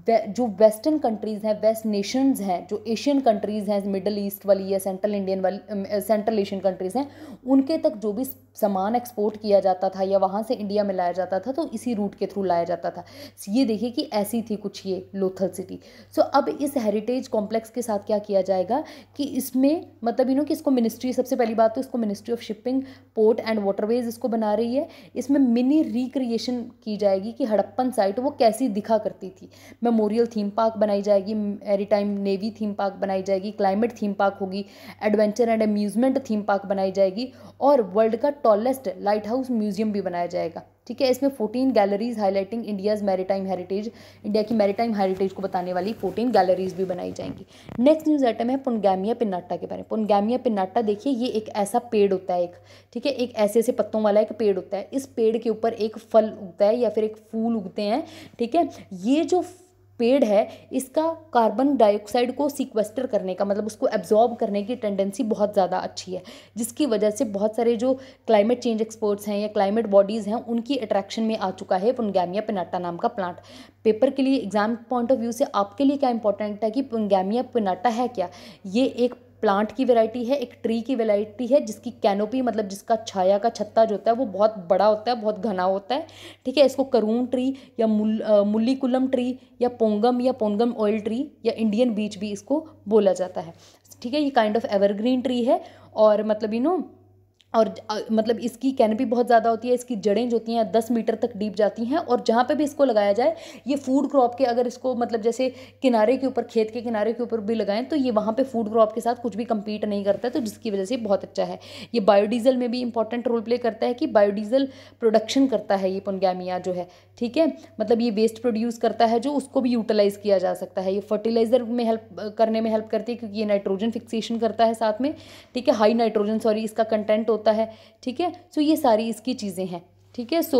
जो वेस्टर्न कंट्रीज़ हैं वेस्ट नेशंस हैं जो एशियन कंट्रीज़ हैं मिडल ईस्ट वाली या सेंट्रल इंडियन वाली सेंट्रल एशियन कंट्रीज़ हैं उनके तक जो भी सामान एक्सपोर्ट किया जाता था या वहाँ से इंडिया में लाया जाता था तो इसी रूट के थ्रू लाया जाता था ये देखिए कि ऐसी थी कुछ ये लोथल सिटी सो अब इस हेरिटेज कॉम्प्लेक्स के साथ क्या किया जाएगा कि इसमें मतलब यू नो कि इसको मिनिस्ट्री सबसे पहली बात तो इसको ministry of shipping port and waterways इसको बना रही है इसमें मिनी रिक्रिएशन की जाएगी कि हड़प्पन साइट वो कैसी दिखा करती थी मेमोरियल थीम पार्क बनाई जाएगी मेरीटाइम नेवी थीम पार्क बनाई जाएगी क्लाइमेट थीम पार्क होगी adventure and amusement theme park बनाई जाएगी और वर्ल्ड का टॉलेस्ट लाइट हाउस म्यूजियम भी बनाया जाएगा ठीक है इसमें fourteen galleries highlighting India's maritime heritage India की मैरीटाइम हेरिटेज को बताने वाली फोर्टीन गैलरीज भी बनाई जाएंगी नेक्स्ट न्यूज़ आइटम है पुनगामिया पिन्नाटा के बारे में पुनगामिया पिन्नाटा देखिए ये एक ऐसा पेड़ होता है एक ठीक है एक ऐसे ऐसे पत्तों वाला एक पेड़ होता है इस पेड़ के ऊपर एक फल उगता है या फिर एक फूल उगते हैं ठीक है ये जो पेड़ है इसका कार्बन डाइऑक्साइड को सिक्वेस्टर करने का मतलब उसको एब्जॉर्ब करने की टेंडेंसी बहुत ज़्यादा अच्छी है जिसकी वजह से बहुत सारे जो क्लाइमेट चेंज एक्सपर्ट्स हैं या क्लाइमेट बॉडीज़ हैं उनकी अट्रैक्शन में आ चुका है पुनगैमिया पिनाटा नाम का प्लांट पेपर के लिए एग्जाम पॉइंट ऑफ व्यू से आपके लिए क्या इंपॉर्टेंट है कि पुनगैमिया पिनाटा है क्या ये एक प्लांट की वैरायटी है एक ट्री की वैरायटी है जिसकी कैनोपी मतलब जिसका छाया का छत्ता जो होता है वो बहुत बड़ा होता है बहुत घना होता है ठीक है इसको करून ट्री या मुल मुल्लीकुलम ट्री या पोंगम या पोंगम ऑयल ट्री या इंडियन बीच भी इसको बोला जाता है ठीक है ये काइंड ऑफ एवरग्रीन ट्री है और मतलब यू नो और मतलब इसकी कैनपी बहुत ज़्यादा होती है इसकी जड़ें जो होती हैं दस मीटर तक डीप जाती हैं और जहाँ पे भी इसको लगाया जाए ये फूड क्रॉप के अगर इसको मतलब जैसे किनारे के ऊपर खेत के किनारे के ऊपर भी लगाएं तो ये वहाँ पे फूड क्रॉप के साथ कुछ भी कम्पीट नहीं करता तो जिसकी वजह से बहुत अच्छा है ये बायोडीज़ल में भी इंपॉर्टेंट रोल प्ले करता है कि बायोडीज़ल प्रोडक्शन करता है ये पुनगैमिया जो है ठीक है मतलब ये वेस्ट प्रोड्यूस करता है जो उसको भी यूटिलाइज़ किया जा सकता है ये फर्टिलाइज़र में हेल्प करने में हेल्प करती है क्योंकि ये नाइट्रोजन फिक्सेशन करता है साथ में ठीक है हाई नाइट्रोजन सॉरी इसका कंटेंट होता होता है ठीक है सो ये सारी इसकी चीज़ें हैं ठीक है सो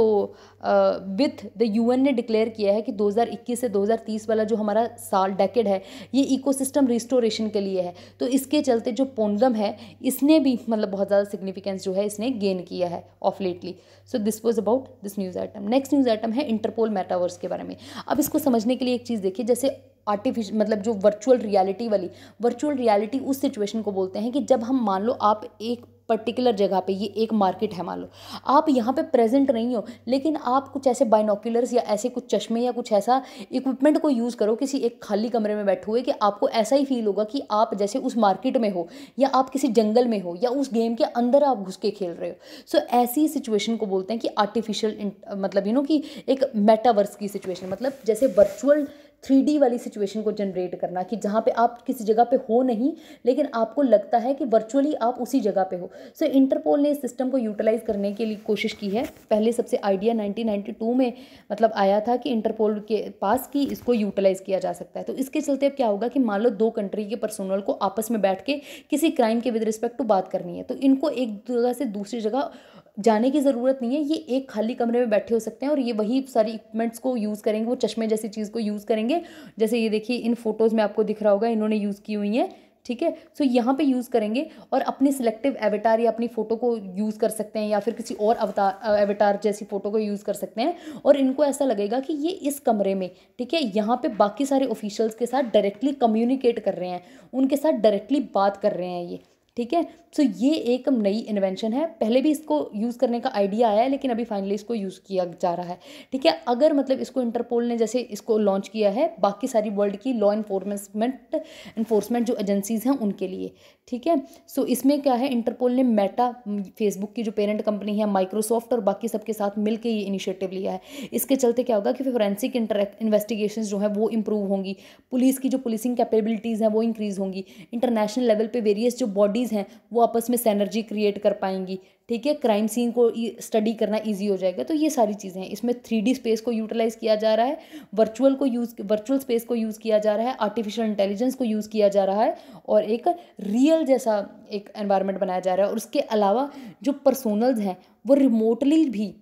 विथ द यूएन ने डिक्लेयर किया है कि 2021 से 2030 वाला जो हमारा साल डेकेड है ये इकोसिस्टम रिस्टोरेशन के लिए है तो इसके चलते जो पोंगम है इसने भी मतलब बहुत ज़्यादा सिग्निफिकेंस जो है इसने गेन किया है of lately so this was about this news item next news item है इंटरपोल मेटावर्स के बारे में अब इसको समझने के लिए एक चीज़ देखिए जैसे आर्टिफिश मतलब जो वर्चुअल रियलिटी वाली वर्चुअल रियलिटी उस सिचुएशन को बोलते हैं कि जब हम मान लो आप एक पर्टिकुलर जगह पे ये एक मार्केट है मान लो आप यहाँ पे प्रेजेंट नहीं हो लेकिन आप कुछ ऐसे बाइनोकुलर्स या ऐसे कुछ चश्मे या कुछ ऐसा इक्विपमेंट को यूज़ करो किसी एक खाली कमरे में बैठे हुए कि आपको ऐसा ही फील होगा कि आप जैसे उस मार्केट में हो या आप किसी जंगल में हो या उस गेम के अंदर आप घुस के खेल रहे हो सो so, ऐसी सिचुएशन को बोलते हैं कि आर्टिफिशियल मतलब यू नो कि एक मेटावर्स की सिचुएशन मतलब जैसे वर्चुअल थ्री वाली सिचुएशन को जनरेट करना कि जहाँ पे आप किसी जगह पे हो नहीं लेकिन आपको लगता है कि वर्चुअली आप उसी जगह पे हो सो so, इंटरपोल ने इस सिस्टम को यूटिलाइज़ करने के लिए कोशिश की है पहले सबसे आइडिया 1992 में मतलब आया था कि इंटरपोल के पास कि इसको यूटिलाइज़ किया जा सकता है तो इसके चलते अब क्या होगा कि मान लो दो कंट्री के पर्सोनल को आपस में बैठ के किसी क्राइम के विद रिस्पेक्ट टू बात करनी है तो इनको एक जगह से दूसरी जगह जाने की ज़रूरत नहीं है ये एक खाली कमरे में बैठे हो सकते हैं और ये वही सारी इक्विपमेंट्स को यूज़ करेंगे वो चश्मे जैसी चीज़ को यूज़ करेंगे जैसे ये देखिए इन फोटोज़ में आपको दिख रहा होगा इन्होंने यूज़ की हुई हैं ठीक है सो so, यहाँ पे यूज़ करेंगे और अपने सिलेक्टिव एवेटार या अपनी फ़ोटो को यूज़ कर सकते हैं या फिर किसी और अवतार एवेटार जैसी फ़ोटो को यूज़ कर सकते हैं और इनको ऐसा लगेगा कि ये इस कमरे में ठीक है यहाँ पे बाकी सारे ऑफिशियल्स के साथ डायरेक्टली कम्युनिकेट कर रहे हैं उनके साथ डायरेक्टली बात कर रहे हैं ये ठीक है सो ये एक नई इन्वेंशन है पहले भी इसको यूज़ करने का आइडिया आया है लेकिन अभी फाइनली इसको यूज़ किया जा रहा है ठीक है अगर मतलब इसको इंटरपोल ने जैसे इसको लॉन्च किया है बाकी सारी वर्ल्ड की लॉ इन्फोर्समेंट इन्फोर्समेंट जो एजेंसीज़ हैं उनके लिए ठीक है सो so, इसमें क्या है इंटरपोल ने मेटा फेसबुक की जो पेरेंट कंपनी है माइक्रोसॉफ्ट और बाकी सबके साथ मिल ये इनिशिएटिव लिया है इसके चलते क्या होगा कि फोरेंसिक इन्वेस्टिगेशन जो है वो इम्प्रूव होंगी पुलिस की जो पुलिसिंग कैपेबिलिटीज़ हैं वो इंक्रीज़ होंगी इंटरनेशनल लेवल पर वेरियस जो बॉडी बॉडीज़ हैं वो आपस में सैनर्जी क्रिएट कर पाएंगी ठीक है क्राइम सीन को स्टडी करना इजी हो जाएगा तो ये सारी चीज़ें हैं इसमें थ्री स्पेस को यूटिलाइज़ किया जा रहा है वर्चुअल को यूज़ वर्चुअल स्पेस को यूज़ किया जा रहा है आर्टिफिशियल इंटेलिजेंस को यूज़ किया जा रहा है और एक रियल जैसा एक एनवायरनमेंट बनाया जा रहा है और उसके अलावा जो पर्सोनल्स हैं वो रिमोटली भी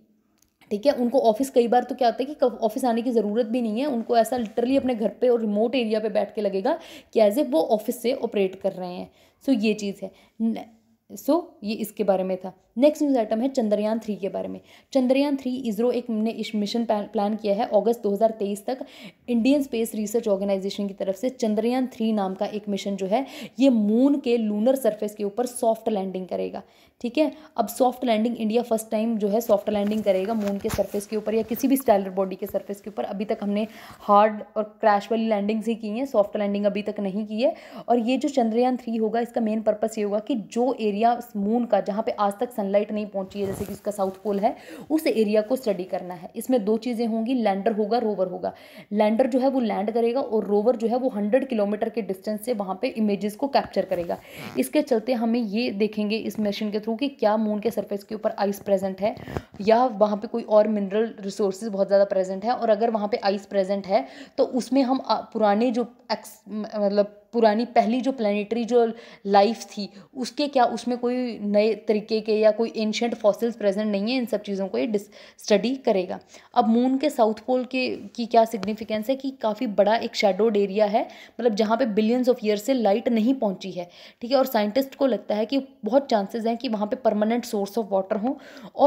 ठीक है उनको ऑफिस कई बार तो क्या होता है कि ऑफिस आने की ज़रूरत भी नहीं है उनको ऐसा लिटरली अपने घर पे और रिमोट एरिया पे बैठ के लगेगा कि एज ए वो ऑफिस से ऑपरेट कर रहे हैं सो ये चीज़ है सो ये इसके बारे में था नेक्स्ट न्यूज़ आइटम है चंद्रयान थ्री के बारे में चंद्रयान थ्री इसरो एक ने इस मिशन प्लान किया है अगस्त 2023 तक इंडियन स्पेस रिसर्च ऑर्गेनाइजेशन की तरफ से चंद्रयान थ्री नाम का एक मिशन जो है ये मून के लूनर सरफेस के ऊपर सॉफ्ट लैंडिंग करेगा ठीक है अब soft landing India first time जो है सॉफ्ट लैंडिंग करेगा मून के सरफेस के ऊपर या किसी भी स्टैलर बॉडी के सरफेस के ऊपर अभी तक हमने हार्ड और क्रैश वाली लैंडिंग्स ही की हैं सॉफ्ट लैंडिंग अभी तक नहीं की है और ये जो चंद्रयान थ्री होगा इसका मेन पर्पस ये होगा कि जो एरिया मून का जहाँ पर आज तक सनलाइट नहीं पहुँची है जैसे कि इसका साउथ पोल है उस एरिया को स्टडी करना है इसमें दो चीज़ें होंगी लैंडर होगा रोवर होगा लैंडर जो है वो लैंड करेगा और रोवर जो है वो हंड्रेड किलोमीटर के डिस्टेंस से वहाँ पर इमेजेस को कैप्चर करेगा इसके चलते हमें ये देखेंगे इस मशीन के थ्रू देखूँ कि क्या मून के सरफेस के ऊपर आइस प्रेजेंट है या वहाँ पे कोई और मिनरल रिसोर्सेज बहुत ज़्यादा प्रेजेंट है और अगर वहाँ पे आइस प्रेजेंट है तो उसमें हम पुराने जो एक्स मतलब पुरानी पहली जो प्लानिटरी जो लाइफ थी उसके क्या उसमें कोई नए तरीके के या कोई एंशंट फॉसिल्स प्रेजेंट नहीं है इन सब चीज़ों को ये स्टडी करेगा अब मून के साउथ पोल के की क्या सिग्निफिकेंस है कि काफ़ी बड़ा एक शेडोड एरिया है मतलब जहाँ पे बिलियंस ऑफ ईयर से लाइट नहीं पहुँची है ठीक है और साइंटिस्ट को लगता है कि बहुत चांसेज हैं कि वहाँ पर परमानेंट सोर्स ऑफ वाटर हों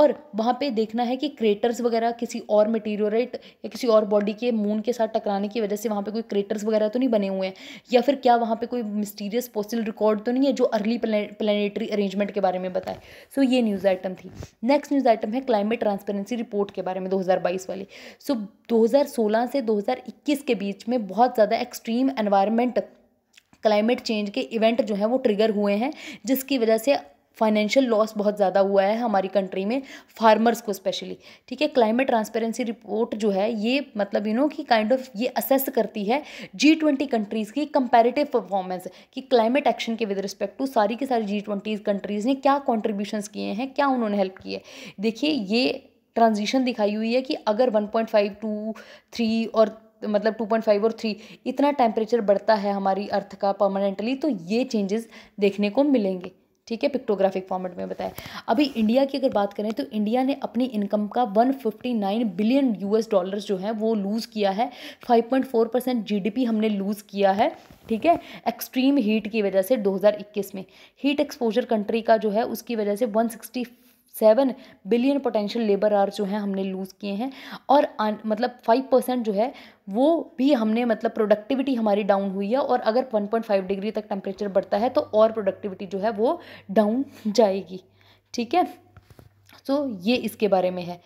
और वहाँ पर देखना है कि क्रेटर्स वगैरह किसी और मटीरियोरेट या किसी और बॉडी के मून के साथ टकराने की वजह से वहाँ पर कोई क्रेटर्स वगैरह तो नहीं बने हुए हैं या फिर क्या क्या वहाँ पे कोई मिस्टीरियस पॉसिल रिकॉर्ड तो नहीं है जो अर्ली प्लानिटरी अरेंजमेंट के बारे में बताए सो so, ये न्यूज़ आइटम थी नेक्स्ट न्यूज़ आइटम है क्लाइमेट ट्रांसपेरेंसी रिपोर्ट के बारे में 2022 वाली सो so, 2016 से 2021 के बीच में बहुत ज़्यादा एक्सट्रीम एनवायरमेंट क्लाइमेट चेंज के इवेंट जो हैं वो ट्रिगर हुए हैं जिसकी वजह से फाइनेंशियल लॉस बहुत ज़्यादा हुआ है हमारी कंट्री में फार्मर्स को स्पेशली ठीक है क्लाइमेट ट्रांसपेरेंसी रिपोर्ट जो है ये मतलब यू नो कि काइंड ऑफ ये असेस करती है जी ट्वेंटी कंट्रीज़ की कंपेरेटिव परफॉर्मेंस कि क्लाइमेट एक्शन के विद रिस्पेक्ट टू सारी की सारी जी ट्वेंटी कंट्रीज़ ने क्या कॉन्ट्रीब्यूशन किए हैं क्या उन्होंने हेल्प किए देखिए ये ट्रांजिशन दिखाई हुई है कि अगर फाइव टू थ्री और मतलब 2.5 और 3 इतना टेम्परेचर बढ़ता है हमारी अर्थ का परमानेंटली तो ये चेंजेस देखने को मिलेंगे ठीक है पिक्टोग्राफिक फॉर्मेट में बताया अभी इंडिया की अगर बात करें तो इंडिया ने अपनी इनकम का 159 बिलियन यूएस डॉलर्स जो है वो लूज़ किया है 5.4 परसेंट जी हमने लूज़ किया है ठीक है एक्सट्रीम हीट की वजह से 2021 में हीट एक्सपोजर कंट्री का जो है उसकी वजह से सेवन बिलियन पोटेंशियल लेबर आर जो हैं हमने लूज़ किए हैं और मतलब फाइव परसेंट जो है वो भी हमने मतलब प्रोडक्टिविटी हमारी डाउन हुई है और अगर वन पॉइंट फाइव डिग्री तक टेम्परेचर बढ़ता है तो और प्रोडक्टिविटी जो है वो डाउन जाएगी ठीक है सो so, ये इसके बारे में है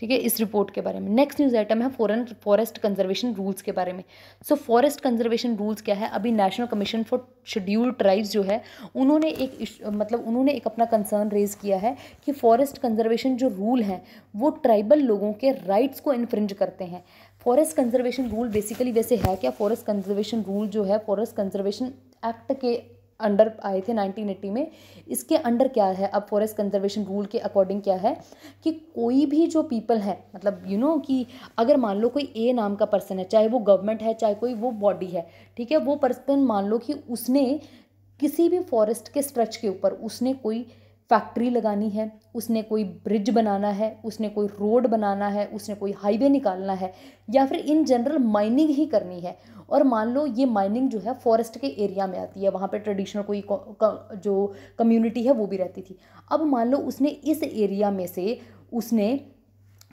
ठीक है इस रिपोर्ट के बारे में नेक्स्ट न्यूज़ आइटम है फॉरन फॉरेस्ट कंजर्वेशन रूल्स के बारे में सो फॉरेस्ट कंजर्वेशन रूल्स क्या है अभी national commission for scheduled tribes जो है उन्होंने एक मतलब उन्होंने एक अपना कंसर्न रेज किया है कि फॉरेस्ट कंजर्वेशन जो रूल हैं वो ट्राइबल लोगों के राइट्स को इन्फ्रिंज करते हैं फॉरेस्ट कंजर्वेशन रूल बेसिकली वैसे है क्या फॉरेस्ट कंजर्वेशन रूल जो है फॉरेस्ट कंजर्वेशन एक्ट के अंडर आए थे 1980 में इसके अंडर क्या है अब फॉरेस्ट कंजर्वेशन रूल के अकॉर्डिंग क्या है कि कोई भी जो पीपल है मतलब यू you नो know, कि अगर मान लो कोई ए नाम का पर्सन है चाहे वो गवर्नमेंट है चाहे कोई वो बॉडी है ठीक है वो पर्सन मान लो कि उसने किसी भी फॉरेस्ट के स्ट्रेच के ऊपर उसने कोई फैक्ट्री लगानी है उसने कोई ब्रिज बनाना है उसने कोई रोड बनाना है उसने कोई हाईवे निकालना है या फिर इन जनरल माइनिंग ही करनी है और मान लो ये माइनिंग जो है फॉरेस्ट के एरिया में आती है वहाँ पे ट्रेडिशनल कोई जो कम्युनिटी है वो भी रहती थी अब मान लो उसने इस एरिया में से उसने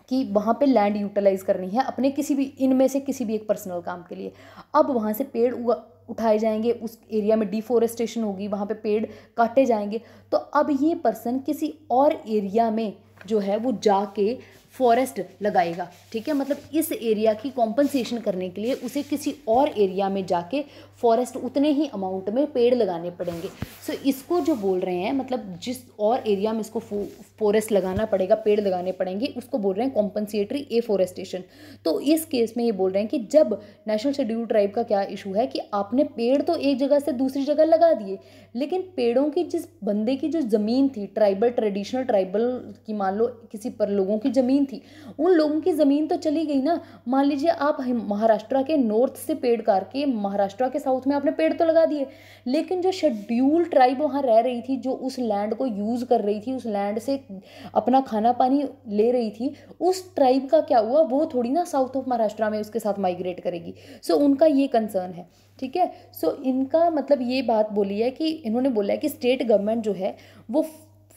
कि वहाँ पे लैंड यूटिलाइज करनी है अपने किसी भी इनमें से किसी भी एक पर्सनल काम के लिए अब वहाँ से पेड़ उगा उठाए जाएंगे उस एरिया में डिफोरेस्टेशन होगी वहाँ पे पेड़ काटे जाएंगे तो अब ये पर्सन किसी और एरिया में जो है वो जाके फॉरेस्ट लगाएगा ठीक है मतलब इस एरिया की कॉम्पनसेशन करने के लिए उसे किसी और एरिया में जाके फॉरेस्ट उतने ही अमाउंट में पेड़ लगाने पड़ेंगे सो so, इसको जो बोल रहे हैं मतलब जिस और एरिया में इसको फॉरेस्ट लगाना पड़ेगा पेड़ लगाने पड़ेंगे उसको बोल रहे हैं कॉम्पनसेटरी एफॉरेस्टेशन तो इस केस में ये बोल रहे हैं कि जब नेशनल शेड्यूल ट्राइब का क्या इशू है कि आपने पेड़ तो एक जगह से दूसरी जगह लगा दिए लेकिन पेड़ों की जिस बंदे की जो ज़मीन थी ट्राइबल ट्रेडिशनल ट्राइबल की मान लो किसी पर लोगों की ज़मीन थी उन लोगों की ज़मीन तो चली गई ना मान लीजिए आप महाराष्ट्र के नॉर्थ से पेड़ काट के महाराष्ट्र के साउथ में आपने पेड़ तो लगा दिए लेकिन जो शेड्यूल ट्राइब वहाँ रह रही थी जो उस लैंड को यूज़ कर रही थी उस लैंड से अपना खाना पानी ले रही थी उस ट्राइब का क्या हुआ वो थोड़ी ना साउथ ऑफ महाराष्ट्र में उसके साथ माइग्रेट करेगी सो so, उनका ये कंसर्न है ठीक है सो so, इनका मतलब ये बात बोली है कि इन्होंने बोला है कि स्टेट गवर्नमेंट जो है वो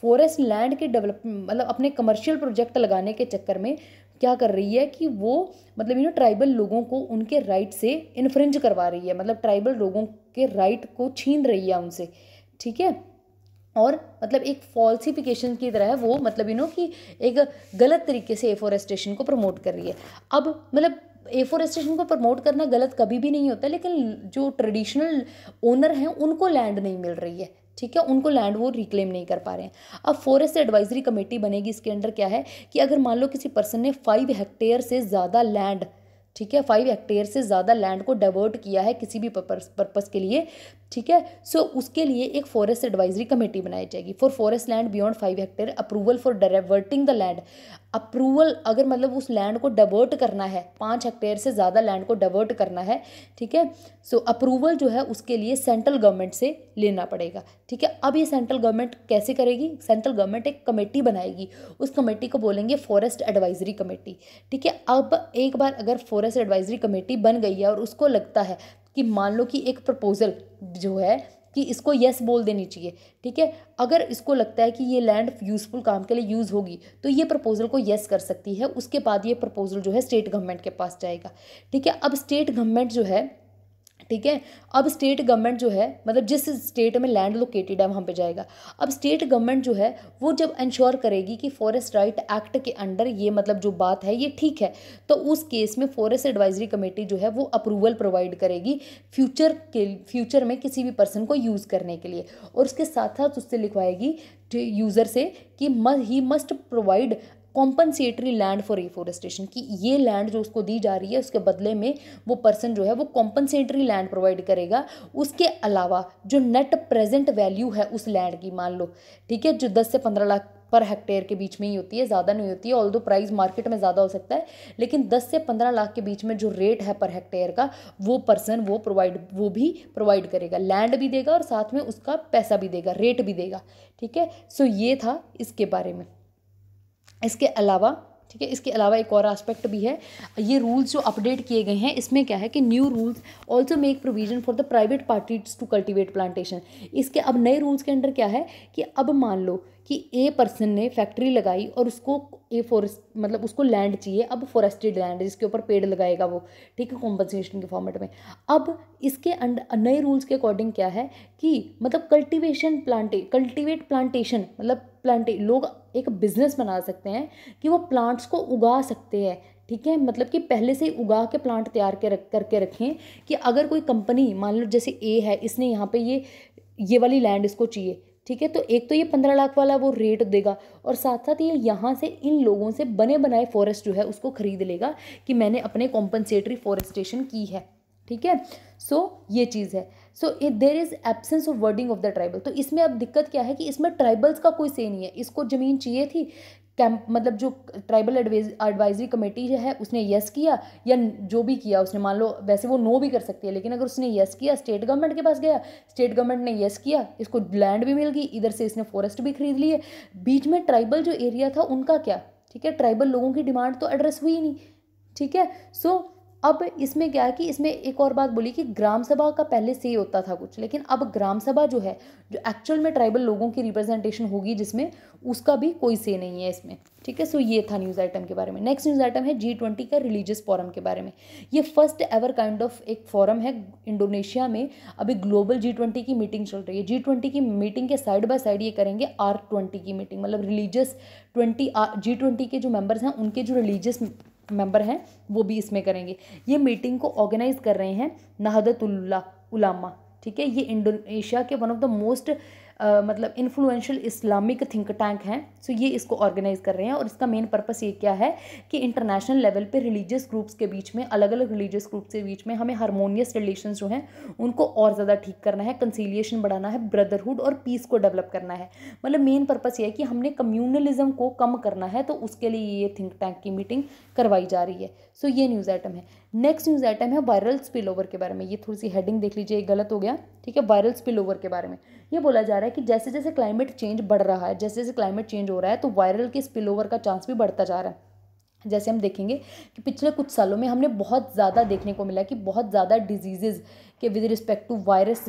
फॉरेस्ट लैंड के डेवलप मतलब अपने कमर्शियल प्रोजेक्ट लगाने के चक्कर में क्या कर रही है कि वो मतलब यू नो ट्राइबल लोगों को उनके राइट से इन्फ्रिंज करवा रही है मतलब ट्राइबल लोगों के राइट को छीन रही है उनसे ठीक है और मतलब एक फॉल्सिफिकेशन की तरह है वो मतलब यू नो कि एक गलत तरीके से एफोरेस्टेशन को प्रमोट कर रही है अब मतलब एफोरेस्टेशन को प्रमोट करना गलत कभी भी नहीं होता लेकिन जो ट्रेडिशनल ओनर हैं उनको लैंड नहीं मिल रही है ठीक है उनको लैंड वो रिक्लेम नहीं कर पा रहे हैं अब फॉरेस्ट एडवाइजरी कमेटी बनेगी इसके अंडर क्या है कि अगर मान लो किसी पर्सन ने फाइव हेक्टेयर से ज़्यादा लैंड ठीक है फाइव हेक्टेयर से ज़्यादा लैंड को डाइवर्ट किया है किसी भी पर्पज के लिए ठीक है सो so, उसके लिए एक फॉरेस्ट एडवाइजरी कमेटी बनाई जाएगी for forest land beyond five hectare approval for diverting the land approval अगर मतलब उस लैंड को डाइवर्ट करना है पाँच हेक्टेयर से ज़्यादा लैंड को डाइवर्ट करना है ठीक है सो so, अप्रूवल जो है उसके लिए सेंट्रल गवर्नमेंट से लेना पड़ेगा ठीक है अब ये सेंट्रल गवर्नमेंट कैसे करेगी सेंट्रल गवर्नमेंट एक कमेटी बनाएगी उस कमेटी को बोलेंगे फॉरेस्ट एडवाइजरी कमेटी ठीक है अब एक बार अगर फॉरेस्ट एडवाइजरी कमेटी बन गई है और उसको लगता है कि मान लो कि एक प्रपोज़ल जो है कि इसको यस बोल देनी चाहिए ठीक है अगर इसको लगता है कि ये लैंड यूज़फुल काम के लिए यूज़ होगी तो ये प्रपोज़ल को यस कर सकती है उसके बाद ये प्रपोज़ल जो है स्टेट गवर्नमेंट के पास जाएगा ठीक है अब स्टेट गवर्नमेंट जो है ठीक है अब स्टेट गवर्नमेंट जो है मतलब जिस स्टेट में लैंड लोकेटेड है वहाँ पे जाएगा अब स्टेट गवर्नमेंट जो है वो जब इंश्योर करेगी कि फॉरेस्ट राइट एक्ट के अंडर ये मतलब जो बात है ये ठीक है तो उस केस में फॉरेस्ट एडवाइजरी कमेटी जो है वो अप्रूवल प्रोवाइड करेगी फ्यूचर के फ्यूचर में किसी भी पर्सन को यूज़ करने के लिए और उसके साथ साथ उससे लिखवाएगी यूज़र से कि म he must provide compensatory land for reforestation कि ये लैंड जो उसको दी जा रही है उसके बदले में वो पर्सन जो है वो कॉम्पनसेटरी लैंड प्रोवाइड करेगा उसके अलावा जो नेट प्रेजेंट वैल्यू है उस लैंड की मान लो ठीक है जो दस से पंद्रह लाख पर हेक्टेयर के बीच में ही होती है ज़्यादा नहीं होती है ऑल दो प्राइस मार्केट में ज़्यादा हो सकता है लेकिन 10 से 15 लाख के बीच में जो रेट है पर हेक्टेयर का वो पर्सन वो प्रोवाइड वो भी प्रोवाइड करेगा लैंड भी देगा और साथ में उसका पैसा भी देगा रेट भी देगा ठीक है सो ये था इसके बारे में इसके अलावा ठीक है इसके अलावा एक और एस्पेक्ट भी है ये रूल्स जो अपडेट किए गए हैं इसमें क्या है कि new rules also make provision for the private parties to cultivate plantation इसके अब नए रूल्स के अंडर क्या है कि अब मान लो कि ए पर्सन ने फैक्ट्री लगाई और उसको ए फॉरेस्ट मतलब उसको लैंड चाहिए अब फॉरेस्टेड लैंड जिसके ऊपर पेड़ लगाएगा वो ठीक है कॉम्पनसेशन के फॉर्मेट में अब इसके अंडर नए रूल्स के अकॉर्डिंग क्या है कि मतलब कल्टीवेशन प्लांटे कल्टीवेट प्लांटेशन मतलब प्लांटे लोग एक बिजनेस बना सकते हैं कि वो प्लांट्स को उगा सकते हैं ठीक है मतलब कि पहले से ही उगा के प्लांट तैयार के रख करके रखें कि अगर कोई कंपनी मान लो जैसे ए है इसने यहाँ पे ये ये वाली लैंड इसको चाहिए ठीक है तो एक तो ये पंद्रह लाख वाला वो रेट देगा और साथ साथ ये यहाँ से इन लोगों से बने बनाए फॉरेस्ट जो है उसको ख़रीद लेगा कि मैंने अपने कॉम्पनसेटरी फॉरेस्टेशन की है ठीक है सो so, ये चीज़ है so there is absence of wording of the tribal तो इसमें अब दिक्कत क्या है कि इसमें ट्राइबल्स का कोई से नहीं है इसको ज़मीन चाहिए थी कैंप मतलब जो ट्राइबल एडवाइजरी कमेटी है उसने यस किया या जो भी किया उसने मान लो वैसे वो नो भी कर सकती है लेकिन अगर उसने यस किया स्टेट गवर्नमेंट के पास गया स्टेट गवर्नमेंट ने यस किया इसको लैंड भी मिल गई इधर से इसने फॉरेस्ट भी खरीद लिए बीच में ट्राइबल जो एरिया था उनका क्या ठीक है ट्राइबल लोगों की डिमांड तो एड्रेस हुई नहीं ठीक है सो so, अब इसमें क्या है कि इसमें एक और बात बोली कि ग्राम सभा का पहले से ही होता था कुछ लेकिन अब ग्राम सभा जो है जो एक्चुअल में ट्राइबल लोगों की रिप्रेजेंटेशन होगी जिसमें उसका भी कोई से नहीं है इसमें ठीक है सो ये था न्यूज़ आइटम के बारे में नेक्स्ट न्यूज़ आइटम है जी ट्वेंटी का रिलीजियस फॉरम के बारे में ये फर्स्ट एवर काइंड ऑफ एक फॉरम है इंडोनेशिया में अभी ग्लोबल जी ट्वेंटी की मीटिंग चल रही है जी ट्वेंटी की मीटिंग के साइड बाय साइड ये करेंगे आर ट्वेंटी की मीटिंग मतलब रिलीजियस ट्वेंटी जी ट्वेंटी के जो मेम्बर्स हैं उनके जो रिलीजियस मेंबर हैं वो भी इसमें करेंगे ये मीटिंग को ऑर्गेनाइज कर रहे हैं नहदतुल्ला उलामा ठीक है ये इंडोनेशिया के वन ऑफ द मोस्ट मतलब इन्फ्लुएंशियल इस्लामिक थिंक टैंक हैं सो ये इसको ऑर्गेनाइज़ कर रहे हैं और इसका मेन पर्पस ये क्या है कि इंटरनेशनल लेवल पे रिलीजियस ग्रुप्स के बीच में अलग अलग रिलीजियस ग्रुप्स के बीच में हमें हारमोनियस रिलेशन जो हैं उनको और ज़्यादा ठीक करना है कंसीलिएशन बढ़ाना है ब्रदरहुड और पीस को डेवलप करना है मतलब मेन पर्पस ये है कि हमने कम्यूनलिज्म को कम करना है तो उसके लिए ये थिंक टैंक की मीटिंग करवाई जा रही है सो so, ये न्यूज़ आइटम है नेक्स्ट न्यूज़ आइटम है वायरल स्पिल ओवर के बारे में ये थोड़ी सी हेडिंग देख लीजिए गलत हो गया ठीक है वायरल स्पिल ओवर के बारे में ये बोला जा रहा है कि जैसे जैसे क्लाइमेट चेंज बढ़ रहा है जैसे जैसे क्लाइमेट चेंज हो रहा है तो वायरल के स्पिल ओवर का चांस भी बढ़ता जा रहा है जैसे हम देखेंगे कि पिछले कुछ सालों में हमने बहुत ज़्यादा देखने को मिला कि बहुत ज़्यादा डिजीज़ के विद रिस्पेक्ट टू वायरस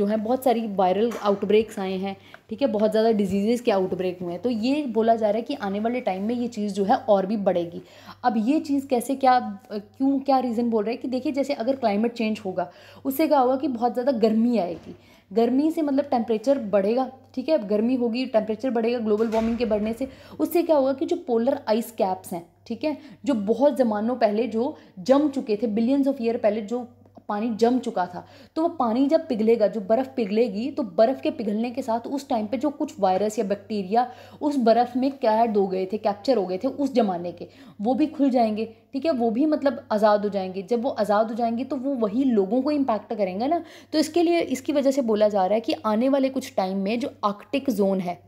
जो हैं बहुत सारी वायरल आउटब्रेक्स आए हैं ठीक है बहुत ज़्यादा डिजीज़ के आउटब्रेक हुए हैं तो ये बोला जा रहा है कि आने वाले टाइम में ये चीज़ जो है और भी बढ़ेगी अब ये चीज़ कैसे क्या क्यों क्या रीज़न बोल रहे हैं कि देखिए जैसे अगर क्लाइमेट चेंज होगा उससे क्या होगा कि बहुत ज़्यादा गर्मी आएगी गर्मी से मतलब टेम्परेचर बढ़ेगा ठीक है अब गर्मी होगी टेम्परेचर बढ़ेगा ग्लोबल वार्मिंग के बढ़ने से उससे क्या होगा कि जो पोलर आइस कैप्स हैं ठीक है जो बहुत ज़मानों पहले जो जम चुके थे बिलियंस ऑफ ईयर पहले जो पानी जम चुका था तो वो पानी जब पिघलेगा जो बर्फ़ पिघलेगी तो बर्फ़ के पिघलने के साथ उस टाइम पे जो कुछ वायरस या बैक्टीरिया उस बर्फ़ में कैद हो गए थे कैप्चर हो गए थे उस ज़माने के वो भी खुल जाएंगे ठीक है वो भी मतलब आज़ाद हो जाएंगे जब वो आज़ाद हो जाएंगे तो वो वही लोगों को इम्पैक्ट करेंगे ना तो इसके लिए इसकी वजह से बोला जा रहा है कि आने वाले कुछ टाइम में जो आर्कटिक जोन है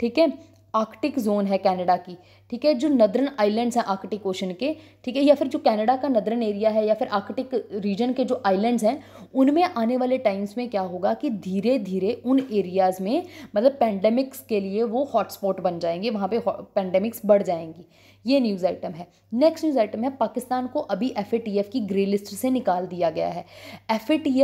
ठीक है आर्कटिक जोन है कनाडा की ठीक है जो नदरन आइलैंड्स हैं आर्कटिक ओशन के ठीक है या फिर जो कनाडा का नदरन एरिया है या फिर आर्कटिक रीजन के जो आइलैंड्स हैं उनमें आने वाले टाइम्स में क्या होगा कि धीरे धीरे उन एरियाज़ में मतलब पैंडेमिक्स के लिए वो हॉटस्पॉट बन जाएंगे वहाँ पे पेंडेमिक्स बढ़ जाएंगी ये न्यूज़ आइटम है नेक्स्ट न्यूज़ आइटम है पाकिस्तान को अभी एफ की ग्रे लिस्ट से निकाल दिया गया है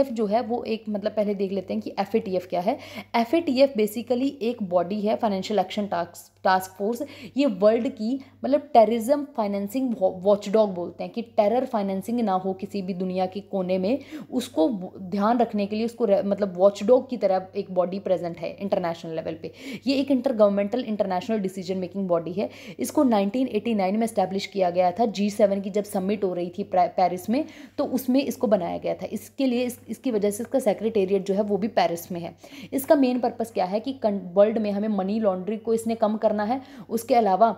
एफ जो है वो एक मतलब पहले देख लेते हैं कि एफ क्या है एफ बेसिकली एक बॉडी है financial action task task force ये वर्ल्ड की मतलब टेररिज्म फाइनेंसिंग वॉचडॉग बोलते हैं कि टेरर फाइनेंसिंग ना हो किसी भी दुनिया के कोने में उसको ध्यान रखने के लिए उसको मतलब वॉचडॉग की तरह एक बॉडी प्रेजेंट है इंटरनेशनल लेवल पे ये एक intergovernmental international decision making body है इसको नाइनटीन 1989 में इस्टेब्लिश किया गया था जी सेवन की जब समिट हो रही थी पेरिस में तो उसमें इसको बनाया गया था इसके लिए इस, इसकी वजह से इसका सेक्रेटेरिएट जो है वो भी पेरिस में है इसका मेन पर्पज़ क्या है कि वर्ल्ड में हमें मनी लॉन्ड्री को इसने कम करना है उसके अलावा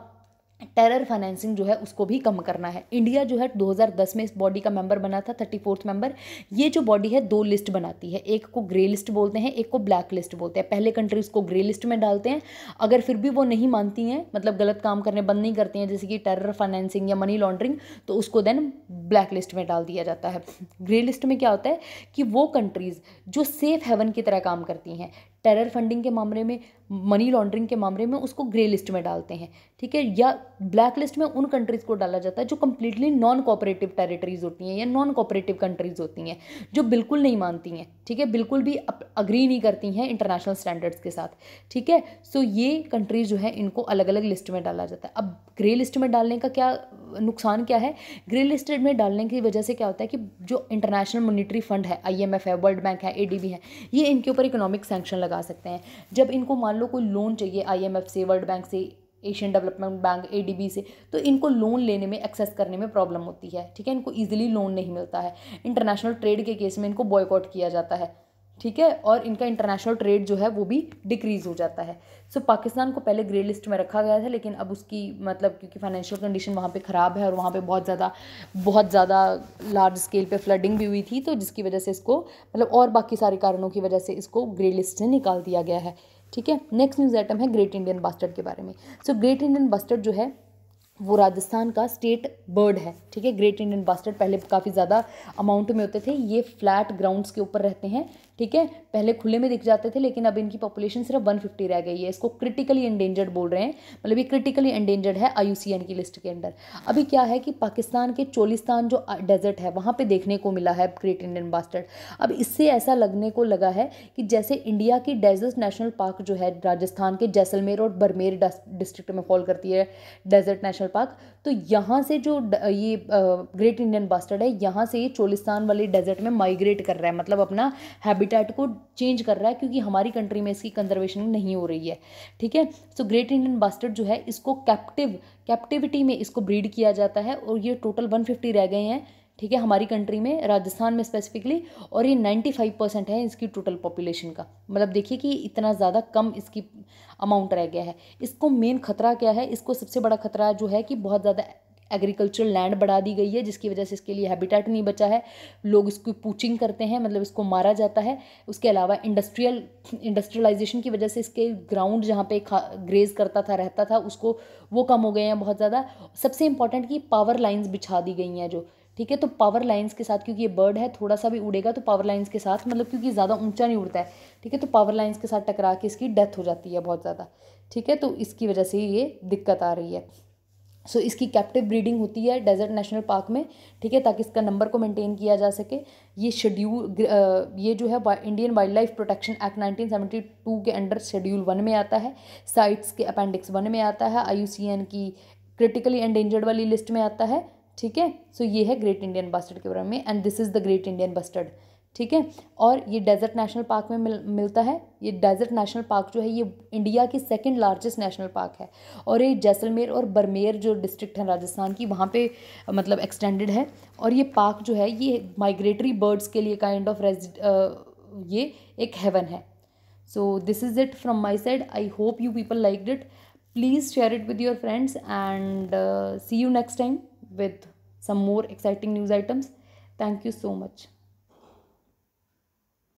टेरर फाइनेंसिंग जो है उसको भी कम करना है इंडिया जो है 2010 में इस बॉडी का मेंबर बना था थर्टी फोर्थ मेंबर ये जो बॉडी है दो लिस्ट बनाती है एक को ग्रे लिस्ट बोलते हैं एक को ब्लैक लिस्ट बोलते हैं पहले कंट्रीज़ को ग्रे लिस्ट में डालते हैं अगर फिर भी वो नहीं मानती हैं मतलब गलत काम करने बंद नहीं करती हैं जैसे कि टेरर फाइनेंसिंग या मनी लॉन्ड्रिंग तो उसको देन ब्लैक लिस्ट में डाल दिया जाता है ग्रे लिस्ट में क्या होता है कि वो कंट्रीज़ जो सेफ हेवन की तरह काम करती हैं टेरर फंडिंग के मामले में मनी लॉन्ड्रिंग के मामले में उसको ग्रे लिस्ट में डालते हैं ठीक है या ब्लैक लिस्ट में उन कंट्रीज़ को डाला जाता है जो कम्प्लीटली नॉन कॉपरेटिव टेरिटरीज होती हैं या नॉन कॉपरेटिव कंट्रीज़ होती हैं जो बिल्कुल नहीं मानती हैं ठीक है बिल्कुल भी अग्री नहीं करती हैं इंटरनेशनल स्टैंडर्ड्स के साथ ठीक है सो ये कंट्रीज़ जो है इनको अलग अलग लिस्ट में डाला जाता है अब ग्रे लिस्ट में डालने का क्या नुकसान क्या है ग्रे लिस्ट में डालने की वजह से क्या होता है कि जो इंटरनेशनल मोनिट्री फंड है आईएमएफ है वर्ल्ड बैंक है एडीबी है ये इनके ऊपर इकोनॉमिक सैंक्शन लगा लगा सकते हैं जब इनको मान लो कोई लोन चाहिए आईएमएफ से वर्ल्ड बैंक से एशियन डेवलपमेंट बैंक ए से तो इनको लोन लेने में एक्सेस करने में प्रॉब्लम होती है ठीक है इनको ईजिली लोन नहीं मिलता है इंटरनेशनल ट्रेड के केस में इनको बॉयकॉट किया जाता है ठीक है और इनका इंटरनेशनल ट्रेड जो है वो भी डिक्रीज़ हो जाता है सो so, पाकिस्तान को पहले ग्रे लिस्ट में रखा गया था लेकिन अब उसकी मतलब क्योंकि फाइनेंशियल कंडीशन वहाँ पे ख़राब है और वहाँ पे बहुत ज़्यादा बहुत ज़्यादा लार्ज स्केल पे फ्लडिंग भी हुई थी तो जिसकी वजह से इसको मतलब और बाकी सारे कारणों की वजह से इसको ग्रे लिस्ट से निकाल दिया गया है ठीक है नेक्स्ट न्यूज़ आइटम है ग्रेट इंडियन बास्टर्ड के बारे में so so, great Indian bustard जो है वो राजस्थान का स्टेट बर्ड है ठीक है ग्रेट इंडियन बास्टर्ड पहले काफ़ी ज़्यादा अमाउंट में होते थे ये फ्लैट ग्राउंड्स के ऊपर रहते हैं ठीक है पहले खुले में दिख जाते थे लेकिन अब इनकी पॉपुलेशन सिर्फ वन फिफ्टी रह गई है इसको क्रिटिकली एंडेंजर्ड बोल रहे हैं मतलब ये क्रिटिकली एंडेंजर्ड है आई की लिस्ट के अंदर अभी क्या है कि पाकिस्तान के चोलिस्तान जो डेजर्ट है वहाँ पर देखने को मिला है ग्रेट इंडियन बास्टर्ड अब इससे ऐसा लगने को लगा है कि जैसे इंडिया की डेजर्ट नेशनल पार्क जो है राजस्थान के जैसलमेर और बरमेर डिस्ट्रिक्ट में फॉल करती है डेजर्ट नेशनल पार्क तो यहाँ से जो ये ग्रेट इंडियन बास्टर्ड है यहाँ से ये चोलिस्तान वाले डेजर्ट में माइग्रेट कर रहा है मतलब अपना हैबिटेट को चेंज कर रहा है क्योंकि हमारी कंट्री में इसकी कंजर्वेशन नहीं हो रही है ठीक है सो ग्रेट इंडियन बास्टर्ड जो है इसको कैप्टिव कैप्टिविटी में इसको ब्रीड किया जाता है और ये टोटल वन फिफ्टी रह गए हैं ठीक है हमारी कंट्री में राजस्थान में स्पेसिफिकली और ये नाइन्टी फाइव परसेंट है इसकी टोटल पॉपुलेशन का मतलब देखिए कि इतना ज़्यादा कम इसकी अमाउंट रह गया है इसको मेन खतरा क्या है इसको सबसे बड़ा खतरा जो है कि बहुत ज़्यादा एग्रीकल्चरल लैंड बढ़ा दी गई है जिसकी वजह से इसके लिए हैबिटेट नहीं बचा है लोग इसको पूचिंग करते हैं मतलब इसको मारा जाता है उसके अलावा इंडस्ट्रियल इंडस्ट्रियलाइजेशन की वजह से इसके ग्राउंड जहाँ पे ग्रेज करता था रहता था उसको वो कम हो गए हैं बहुत ज़्यादा सबसे इंपॉर्टेंट कि पावर लाइन्स बिछा दी गई हैं जो ठीक है तो पावर लाइन्स के साथ क्योंकि ये बर्ड है थोड़ा सा भी उड़ेगा तो पावर लाइन्स के साथ मतलब क्योंकि ज़्यादा ऊंचा नहीं उड़ता है ठीक है तो पावर लाइन्स के साथ टकरा के इसकी डेथ हो जाती है बहुत ज़्यादा ठीक है तो इसकी वजह से ये दिक्कत आ रही है सो so, इसकी कैप्टिव ब्रीडिंग होती है डेजर्ट नेशनल पार्क में ठीक है ताकि इसका नंबर को मेंटेन किया जा सके ये शेड्यूल ये जो है Indian wildlife protection act 1972 के अंडर शेड्यूल वन में आता है साइट्स के अपेंडिक्स वन में आता है आई की क्रिटिकली एंडेंजर्ड वाली लिस्ट में आता है ठीक है सो ये है ग्रेट इंडियन बस्टर्ड के बारे में and this is the great Indian bustard ठीक है और ये डेजर्ट नेशनल पार्क में मिल मिलता है ये डेजर्ट नेशनल पार्क जो है ये इंडिया की सेकंड लार्जेस्ट नेशनल पार्क है और ये जैसलमेर और बरमेर जो डिस्ट्रिक्ट है राजस्थान की वहाँ पे मतलब एक्सटेंडेड है और ये पार्क जो है ये माइग्रेटरी बर्ड्स के लिए काइंड ऑफ रेजि ये एक हेवन है so this is it from my side I hope you people like it please share it with your friends and see you next time with some more exciting news items. Thank you so much.